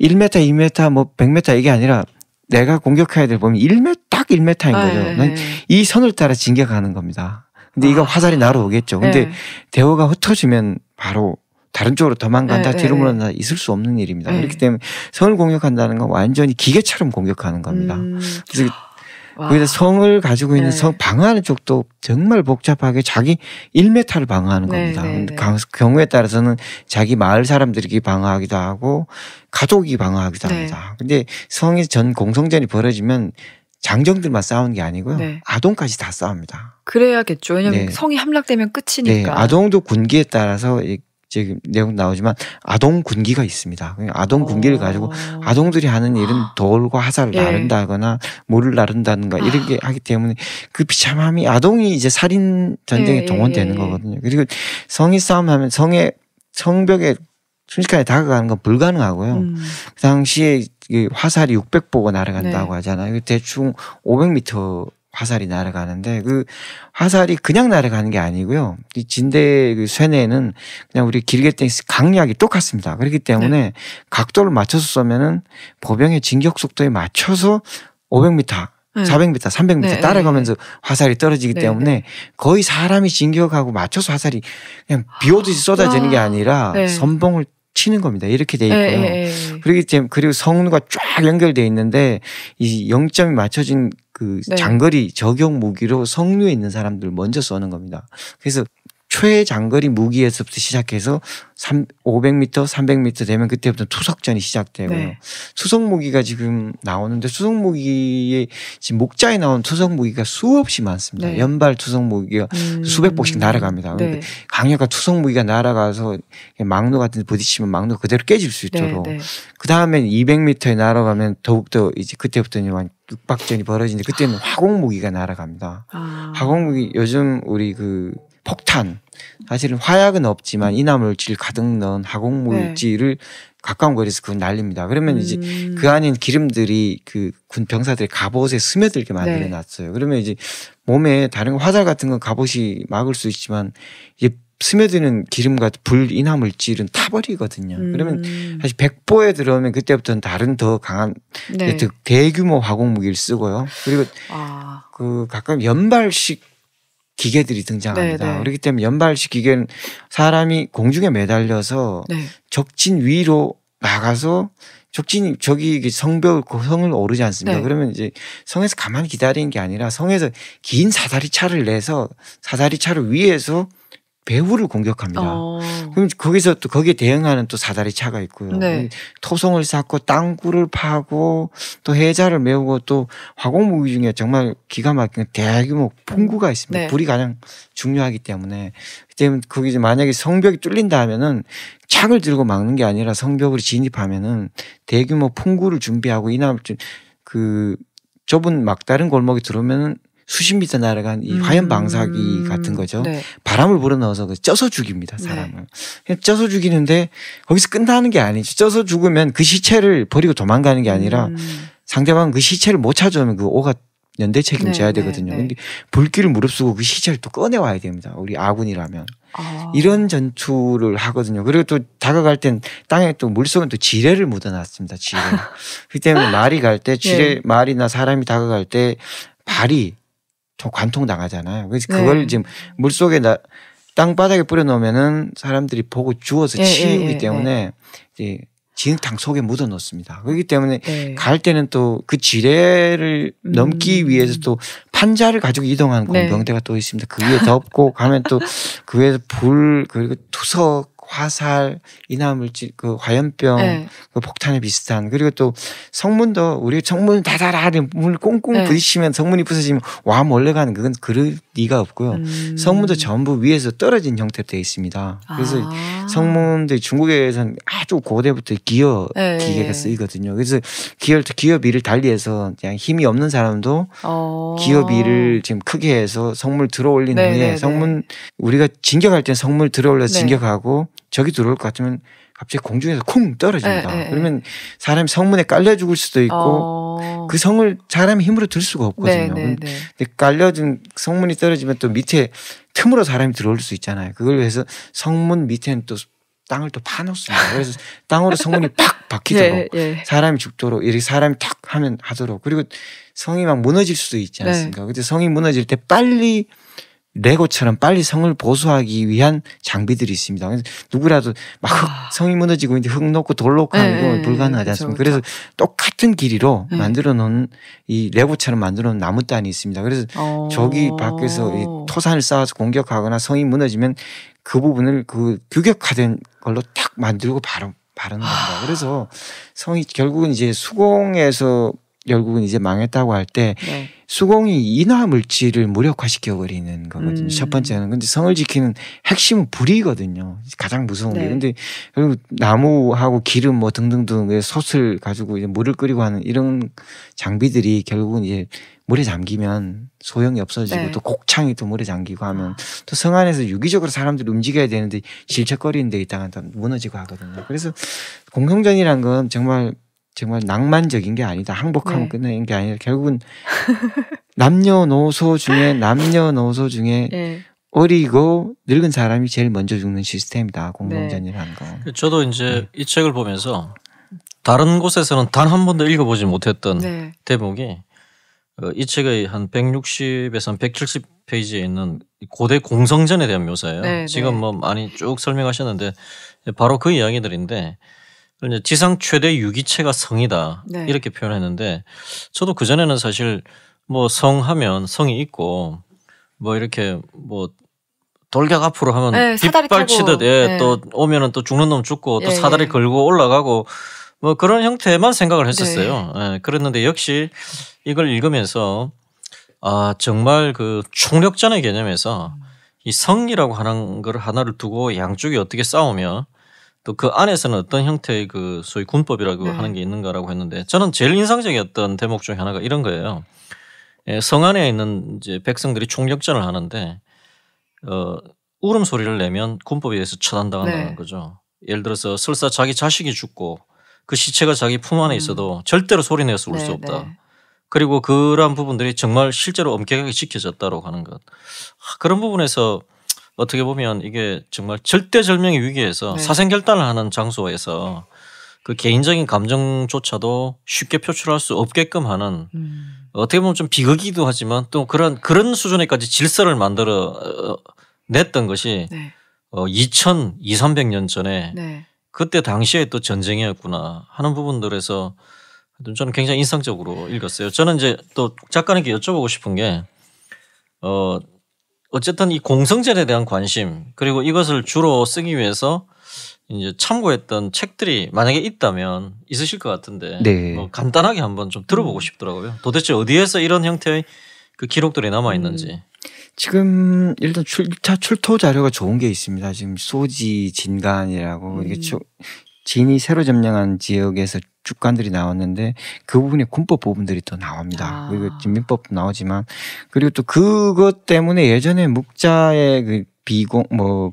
[SPEAKER 3] 1m, 2m, 뭐 100m 이게 아니라 내가 공격해야 될 범위 1m 딱 1m인 아, 거죠. 아, 예, 이 선을 따라 진격하는 겁니다. 근데 아. 이거 화살이 나로 오겠죠. 근데 예. 대호가 흩어지면 바로 다른 쪽으로 도망간다, 예, 예, 뒤로 예. 물러나 있을 수 없는 일입니다. 그렇기 때문에 선을 공격한다는 건 완전히 기계처럼 공격하는 겁니다. 음. 그래서 거기다 성을 가지고 있는 네. 성 방어하는 쪽도 정말 복잡하게 자기 1m를 방어하는 네, 겁니다. 네, 네. 강, 경우에 따라서는 자기 마을 사람들이 방어하기도 하고 가족이 방어하기도 합니다. 근데 성이 전 공성전이 벌어지면 장정들만 싸우는 게 아니고요. 네. 아동까지 다 싸웁니다.
[SPEAKER 1] 그래야겠죠. 왜냐면 하 네. 성이 함락되면 끝이니까. 네.
[SPEAKER 3] 아동도 군기에 따라서 지금 내용 나오지만 아동 군기가 있습니다. 아동 군기를 어. 가지고 아동들이 하는 일은 아. 돌과 화살을 예. 나른다거나 물을 나른다든가 아. 이렇게 하기 때문에 그 비참함이 아동이 이제 살인 전쟁에 예. 예 동원되는 예, 예. 거거든요. 그리고 성이 싸움하면 성의 성벽에 순식간에 다가가는 건 불가능하고요. 음. 그 당시에 화살이 600보고 날아간다고 네. 하잖아요. 대충 500m 화살이 날아가는데 그 화살이 그냥 날아가는 게 아니고요. 이 진대 그 쇠뇌는 그냥 우리 길게 땡스 강약이 똑같습니다. 그렇기 때문에 네. 각도를 맞춰서 쏘면은 보병의 진격 속도에 맞춰서 500m 네. 400m, 300m 네, 따라가면서 네. 화살이 떨어지기 네, 때문에 네. 거의 사람이 진격하고 맞춰서 화살이 그냥 비오듯이 아, 쏟아지는 게 아, 아니라 네. 선봉을 치는 겁니다. 이렇게 돼 있고요. 네, 그리고 지금 그리고 성능과 쫙 연결돼 있는데 이영점이 맞춰진 그 네. 장거리 적용 무기로 성류에 있는 사람들 먼저 쏘는 겁니다. 그래서 최장거리 무기에서부터 시작해서 3, 500m, 300m 되면 그때부터 투석전이 시작되고요. 네. 수석 무기가 지금 나오는데 수송무기에 지금 목자에 나온 투석 무기가 수없이 많습니다. 네. 연발 투석 무기가 음. 수백 복씩 날아갑니다. 네. 강력한 투석 무기가 날아가서 막루 같은 데 부딪히면 막루 그대로 깨질 수 있도록 그 다음에 200m에 날아가면 더욱더 이제 그때부터는 완 육박전이 벌어지는데 그때는 아. 화공 무기가 날아갑니다. 아. 화공 무기 요즘 우리 그 폭탄 사실은 화약은 없지만 이나물질 가득 넣은 화공물질을 네. 가까운 거리에서 그건 날립니다. 그러면 음. 이제 그 그안에 기름들이 그 군 병사들의 갑옷에 스며들게 만들어 네. 놨어요. 네. 그러면 이제 몸에 다른 화살 같은 건 갑옷이 막을 수 있지만 이제 스며드는 기름과 불 인화물질은 타버리거든요. 음. 그러면 사실 백보에 들어오면 그때부터는 다른 더 강한 네. 대규모 화공무기를 쓰고요. 그리고 아. 그 가끔 연발식 기계들이 등장합니다. 네네. 네. 그렇기 때문에 연발식 기계는 사람이 공중에 매달려서 네. 적진 위로 나가서 적진이 저기 성벽 그 성을 오르지 않습니까? 네. 그러면 이제 성에서 가만히 기다리는 게 아니라 성에서 긴 사다리 차를 내서 사다리 차를 위에서 배우를 공격합니다. 어. 그럼 거기서 또 거기에 대응하는 또 사다리 차가 있고요. 네. 그 토성을 쌓고 땅굴을 파고 또 해자를 메우고 또 화공무기 중에 정말 기가 막힌 대규모 풍구가 있습니다. 네. 불이 가장 중요하기 때문에 그때문 거기 만약에 성벽이 뚫린다 하면은 창을 들고 막는 게 아니라 성벽으로 진입하면은 대규모 풍구를 준비하고 이남 그 좁은 막다른 골목에 들어오면은 수십 미터 날아간 이 화염 음. 방사기 음. 같은 거죠. 네. 바람을 불어넣어서 그 쪄서 죽입니다 네. 사람을. 네. 쪄서 죽이는데 거기서 끝나는 게아니지 쪄서 죽으면 그 시체를 버리고 도망가는 게 아니라 음. 상대방 은그 시체를 못 찾아오면 그 오가 연대 책임져야 네, 네, 되거든요. 네, 네. 근데 불길을 무릅쓰고 그 시체를 또 꺼내 와야 됩니다. 우리 아군이라면 아. 이런 전투를 하거든요. 그리고 또 다가갈 땐 땅에 또 물속은 또 지뢰를 묻어놨습니다. 지뢰. 그 때문에 말이 갈 때 지뢰 네. 말이나 사람이 다가갈 때 발이 더 관통 당하잖아요 그래서 네. 그걸 네. 지금 물 속에 나, 땅바닥에 뿌려놓으면은 사람들이 보고 주워서 예, 예 치우기 예, 예, 때문에 이제 진흙탕 속에 묻어 놓습니다. 그렇기 때문에 네. 갈 때는 또 그 지뢰를 음. 넘기 위해서 또 판자를 가지고 이동하는 네. 공병대가 네. 또 있습니다. 그 위에 덮고 가면 또 그 위에 불 그리고 투석 화살, 인화물질, 그 화염병, 네. 그 폭탄에 비슷한 그리고 또 성문도 우리 성문 다다라 문을 꽁꽁 네. 부딪히면 성문이 부서지면 와 몰려가는 그건 그럴 리가 없고요. 음. 성문도 전부 위에서 떨어진 형태로 되어 있습니다. 그래서 아. 성문들이 중국에선 아주 고대부터 기어 네. 기계가 쓰이거든요. 그래서 기어 기어 비를 달리해서 그냥 힘이 없는 사람도 어. 기어 비를 지금 크게 해서 성물 들어 올린 네, 후에 네, 네. 성문 우리가 진격할 때 성물 들어 올려서 진격하고 적이 들어올 것 같으면 갑자기 공중에서 쿵 떨어집니다. 에, 예, 에, 예. 그러면 사람이 성문에 깔려 죽을 수도 있고 어... 그 성을 사람의 힘으로 들 수가 없거든요. 네, 네, 네. 근데 깔려진 성문이 떨어지면 또 밑에 틈으로 사람이 들어올 수 있잖아요. 그걸 위해서 성문 밑에는 또 땅을 또 파놓습니다. 그래서 땅으로 성문이 팍 박히도록 네, 예. 사람이 죽도록 이렇게 사람이 탁 하면 하도록 그리고 성이 막 무너질 수도 있지 네. 않습니까? 네. 근데 성이 무너질 때 빨리 레고처럼 빨리 성을 보수하기 위한 장비들이 있습니다. 그래서 누구라도 막 아. 성이 무너지고 있는흙 놓고 돌 놓고 하는 건 네, 네, 불가능하지 네. 않습니까? 그렇죠. 그래서 그렇죠. 똑같은 길이로 네. 만들어 놓은 이 레고처럼 만들어 놓은 나무단이 있습니다. 그래서 어. 저기 밖에서 이 토산을 쌓아서 공격하거나 성이 무너지면 그 부분을 그 규격화된 걸로 딱 만들고 바로 바르 겁니다. 아. 그래서 성이 결국은 이제 수공에서 결국은 이제 망했다고 할때 네. 수공이 인화 물질을 무력화시켜 버리는 거거든요. 음. 첫 번째는 근데 성을 지키는 핵심은 불이거든요. 가장 무서운 네. 게 근데 그리고 나무하고 기름 뭐 등등등의 솥을 가지고 이제 물을 끓이고 하는 이런 장비들이 결국은 이제 물에 잠기면 소용이 없어지고 네. 또 곡창이 또 물에 잠기고 하면 아. 또성 안에서 유기적으로 사람들이 움직여야 되는데 질척거리는 데 있다가 무너지고 하거든요. 그래서 공성전이란 건 정말 정말 낭만적인 게 아니다. 항복하면 네. 끝나는 게 아니라 결국은 남녀노소 중에 남녀노소 중에 네. 어리고 늙은 사람이 제일 먼저 죽는 시스템이다. 공동전이라는
[SPEAKER 2] 네. 거. 저도 이제 네. 이 책을 보면서 다른 곳에서는 단 한 번도 읽어보지 못했던 네. 대목이 어, 이 책의 한 160에서 170 페이지에 있는 고대 공성전에 대한 묘사예요. 네, 지금 뭐 많이 쭉 설명하셨는데 바로 그 이야기들인데 지상 최대 유기체가 성이다 네. 이렇게 표현했는데 저도 그 전에는 사실 뭐 성하면 성이 있고 뭐 이렇게 뭐 돌격 앞으로 하면 네, 빗발 치듯 예, 네. 또 오면은 또 죽는 놈 죽고 또 예, 사다리 예. 걸고 올라가고 뭐 그런 형태만 생각을 했었어요. 네. 예, 그랬는데 역시 이걸 읽으면서 아 정말 그 총력전의 개념에서 이 성이라고 하는 걸 하나를 두고 양쪽이 어떻게 싸우며 또그 안에서는 어떤 형태의 그 소위 군법이라고 네. 하는 게 있는가라고 했는데 저는 제일 인상적이었던 대목 중에 하나가 이런 거예요. 예, 성 안에 있는 이제 백성들이 총격전을 하는데 어, 울음 소리를 내면 군법에 의해서 처단당한다는 네. 거죠. 예를 들어서 설사 자기 자식이 죽고 그 시체가 자기 품 안에 있어도 음. 절대로 소리 내서 울수 네, 없다. 네. 그리고 그러한 부분들이 정말 실제로 엄격하게 지켜졌다고 하는 것. 그런 부분에서 어떻게 보면 이게 정말 절대절명의 위기에서 네. 사생결단을 하는 장소에서 그 개인적인 감정조차도 쉽게 표출할 수 없게끔 하는 음. 어떻게 보면 좀 비극이기도 하지만 또 그런 그런 수준에까지 질서를 만들어 어, 냈던 것이 네. 어, 2000, 2, 300년 전에 네. 그때 당시에 또 전쟁이었구나 하는 부분들에서 저는 굉장히 인상적으로 읽었어요. 저는 이제 또 작가님께 여쭤보고 싶은 게 어, 어쨌든 이 공성전에 대한 관심 그리고 이것을 주로 쓰기 위해서 이제 참고했던 책들이 만약에 있다면 있으실 것 같은데 네. 뭐 간단하게 한번 좀 들어보고 음. 싶더라고요. 도대체 어디에서 이런 형태의 그 기록들이 남아 있는지. 음,
[SPEAKER 3] 지금 일단 출, 차 출토 자료가 좋은 게 있습니다. 지금 소지 진간이라고 음. 이게 진이 새로 점령한 지역에서 주관들이 나왔는데 그 부분에 군법 부분들이 또 나옵니다. 아. 그리고 민법도 나오지만 그리고 또 그것 때문에 예전에 묵자의 그 비공 뭐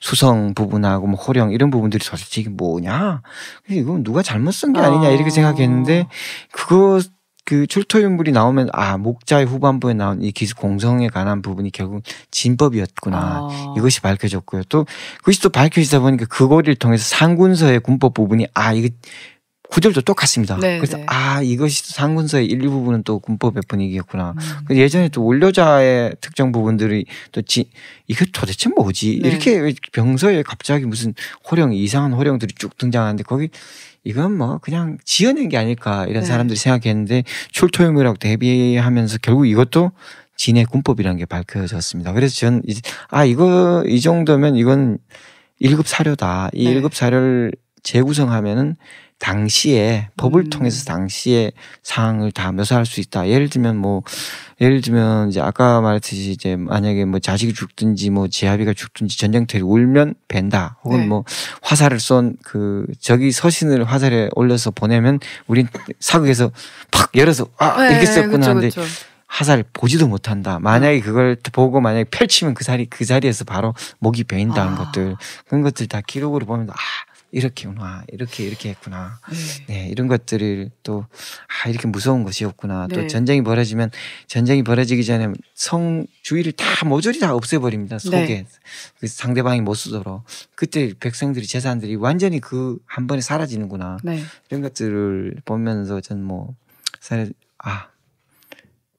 [SPEAKER 3] 수성 부분하고 뭐 호령 이런 부분들이 도대체 이게 뭐냐? 이건 누가 잘못 쓴 게 아니냐 이렇게 아. 생각했는데 그것 그 출토윤물이 나오면 아 목자의 후반부에 나온 이 기습 공성에 관한 부분이 결국 진법이었구나 아. 이것이 밝혀졌고요 또 그것이 또 밝혀지다 보니까 그거를 통해서 상군서의 군법 부분이 아 이거 구절도 똑같습니다. 네네. 그래서 네. 아 이것이 상군서의 일부분은 또 군법의 분위기였구나. 음. 예전에 또원료자의 특정 부분들이 또 지, 이게 도대체 뭐지? 네. 이렇게 병서에 갑자기 무슨 호령 이상한 호령들이 쭉 등장하는데 거기 이건 뭐 그냥 지어낸 게 아닐까 이런 네. 사람들이 생각했는데 출토용이라고 대비하면서 결국 이것도 진의 군법이라는 게 밝혀졌습니다. 그래서 저는 이제 아 이거 이 정도면 이건 1급 사료다. 이 네. 1급 사료를 재구성하면은 당시에 법을 음. 통해서 당시의 상황을 다 묘사할 수 있다. 예를 들면 뭐 예를 들면 이제 아까 말했듯이 이제 만약에 뭐 자식이 죽든지 뭐 제아비가 죽든지 전쟁터에 울면 벤다. 혹은 네. 뭐 화살을 쏜그 저기 서신을 화살에 올려서 보내면 우린 사극에서 팍 열어서 아 네, 이렇게 썼구나 하는데 화살 보지도 못한다. 만약에 그걸 보고 만약에 펼치면 그 자리 그 자리에서 바로 목이 베인다 는 아. 것들 그런 것들 다 기록으로 보면 아 이렇게구나 이렇게 이렇게 했구나 네, 네 이런 것들을 또아 이렇게 무서운 것이었구나 네. 또 전쟁이 벌어지면 전쟁이 벌어지기 전에 성 주위를 다 모조리 다 없애버립니다 속에 네. 그 상대방이 못 쓰도록 그때 백성들이 재산들이 완전히 그 한 번에 사라지는구나 네. 이런 것들을 보면서 저는 뭐 사실 아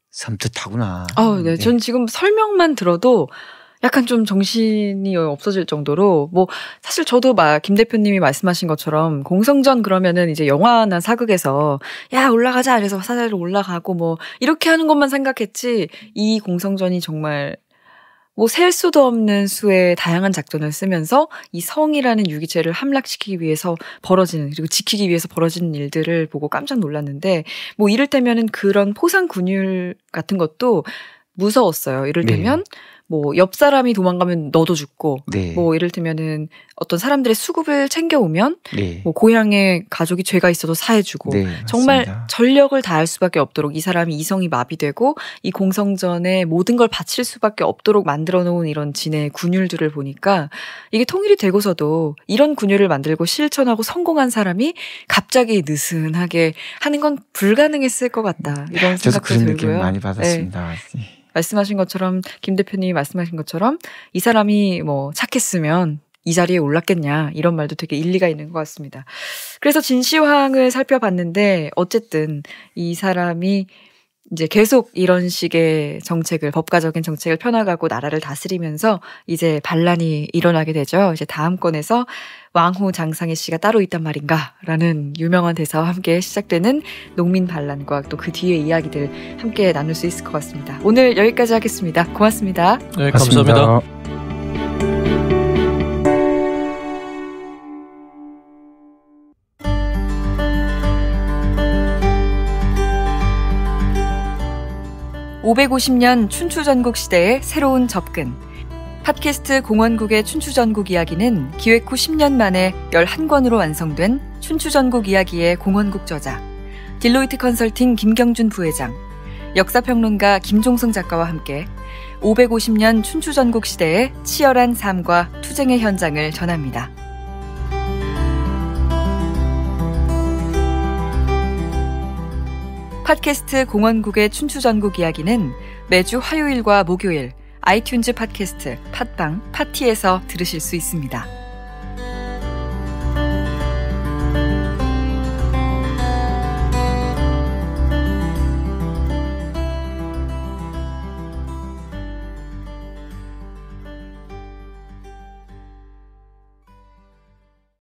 [SPEAKER 3] 섬뜩하구나. 어, 네. 네.
[SPEAKER 1] 지금 설명만 들어도 약간 좀 정신이 없어질 정도로 뭐 사실 저도 막 김 대표님이 말씀하신 것처럼 공성전 그러면은 이제 영화나 사극에서 야 올라가자 그래서 사다리로 올라가고 뭐 이렇게 하는 것만 생각했지 이 공성전이 정말 뭐 셀 수도 없는 수의 다양한 작전을 쓰면서 이 성이라는 유기체를 함락시키기 위해서 벌어지는 그리고 지키기 위해서 벌어지는 일들을 보고 깜짝 놀랐는데 뭐 이를테면은 그런 포상 군율 같은 것도 무서웠어요. 이를테면 네. 뭐옆 사람이 도망가면 너도 죽고 네. 뭐 예를 들면은 어떤 사람들의 수급을 챙겨오면 네. 뭐 고향에 가족이 죄가 있어도 사해주고 네, 정말 전력을 다할 수밖에 없도록 이 사람이 이성이 마비되고 이 공성전에 모든 걸 바칠 수밖에 없도록 만들어 놓은 이런 진의 군율들을 보니까 이게 통일이 되고서도 이런 군율을 만들고 실천하고 성공한 사람이 갑자기 느슨하게 하는 건 불가능했을 것 같다
[SPEAKER 3] 이런 네, 그 생각도 저도 그런 들고요. 느낌 많이 받았습니다. 네. 네.
[SPEAKER 1] 말씀하신 것처럼 김 대표님이 말씀하신 것처럼 이 사람이 뭐 착했으면 이 자리에 올랐겠냐 이런 말도 되게 일리가 있는 것 같습니다. 그래서 진시황을 살펴봤는데 어쨌든 이 사람이 이제 계속 이런 식의 정책을 법가적인 정책을 펴나가고 나라를 다스리면서 이제 반란이 일어나게 되죠. 이제 다음 건에서 왕후 장상희 씨가 따로 있단 말인가? 라는 유명한 대사와 함께 시작되는 농민 반란과 또 그 뒤의 이야기들 함께 나눌 수 있을 것 같습니다. 오늘 여기까지 하겠습니다. 고맙습니다. 네, 감사합니다. 니다 (550년) 춘추전국 시대의 새로운 접근 팟캐스트 공원국의 춘추전국 이야기는 기획 후 10년 만에 11권으로 완성된 춘추전국 이야기의 공원국 저자, 딜로이트 컨설팅 김경준 부회장, 역사평론가 김종성 작가와 함께 550년 춘추전국 시대의 치열한 삶과 투쟁의 현장을 전합니다. 팟캐스트 공원국의 춘추전국 이야기는 매주 화요일과 목요일, 아이튠즈 팟캐스트, 팟빵, 파티에서 들으실 수 있습니다.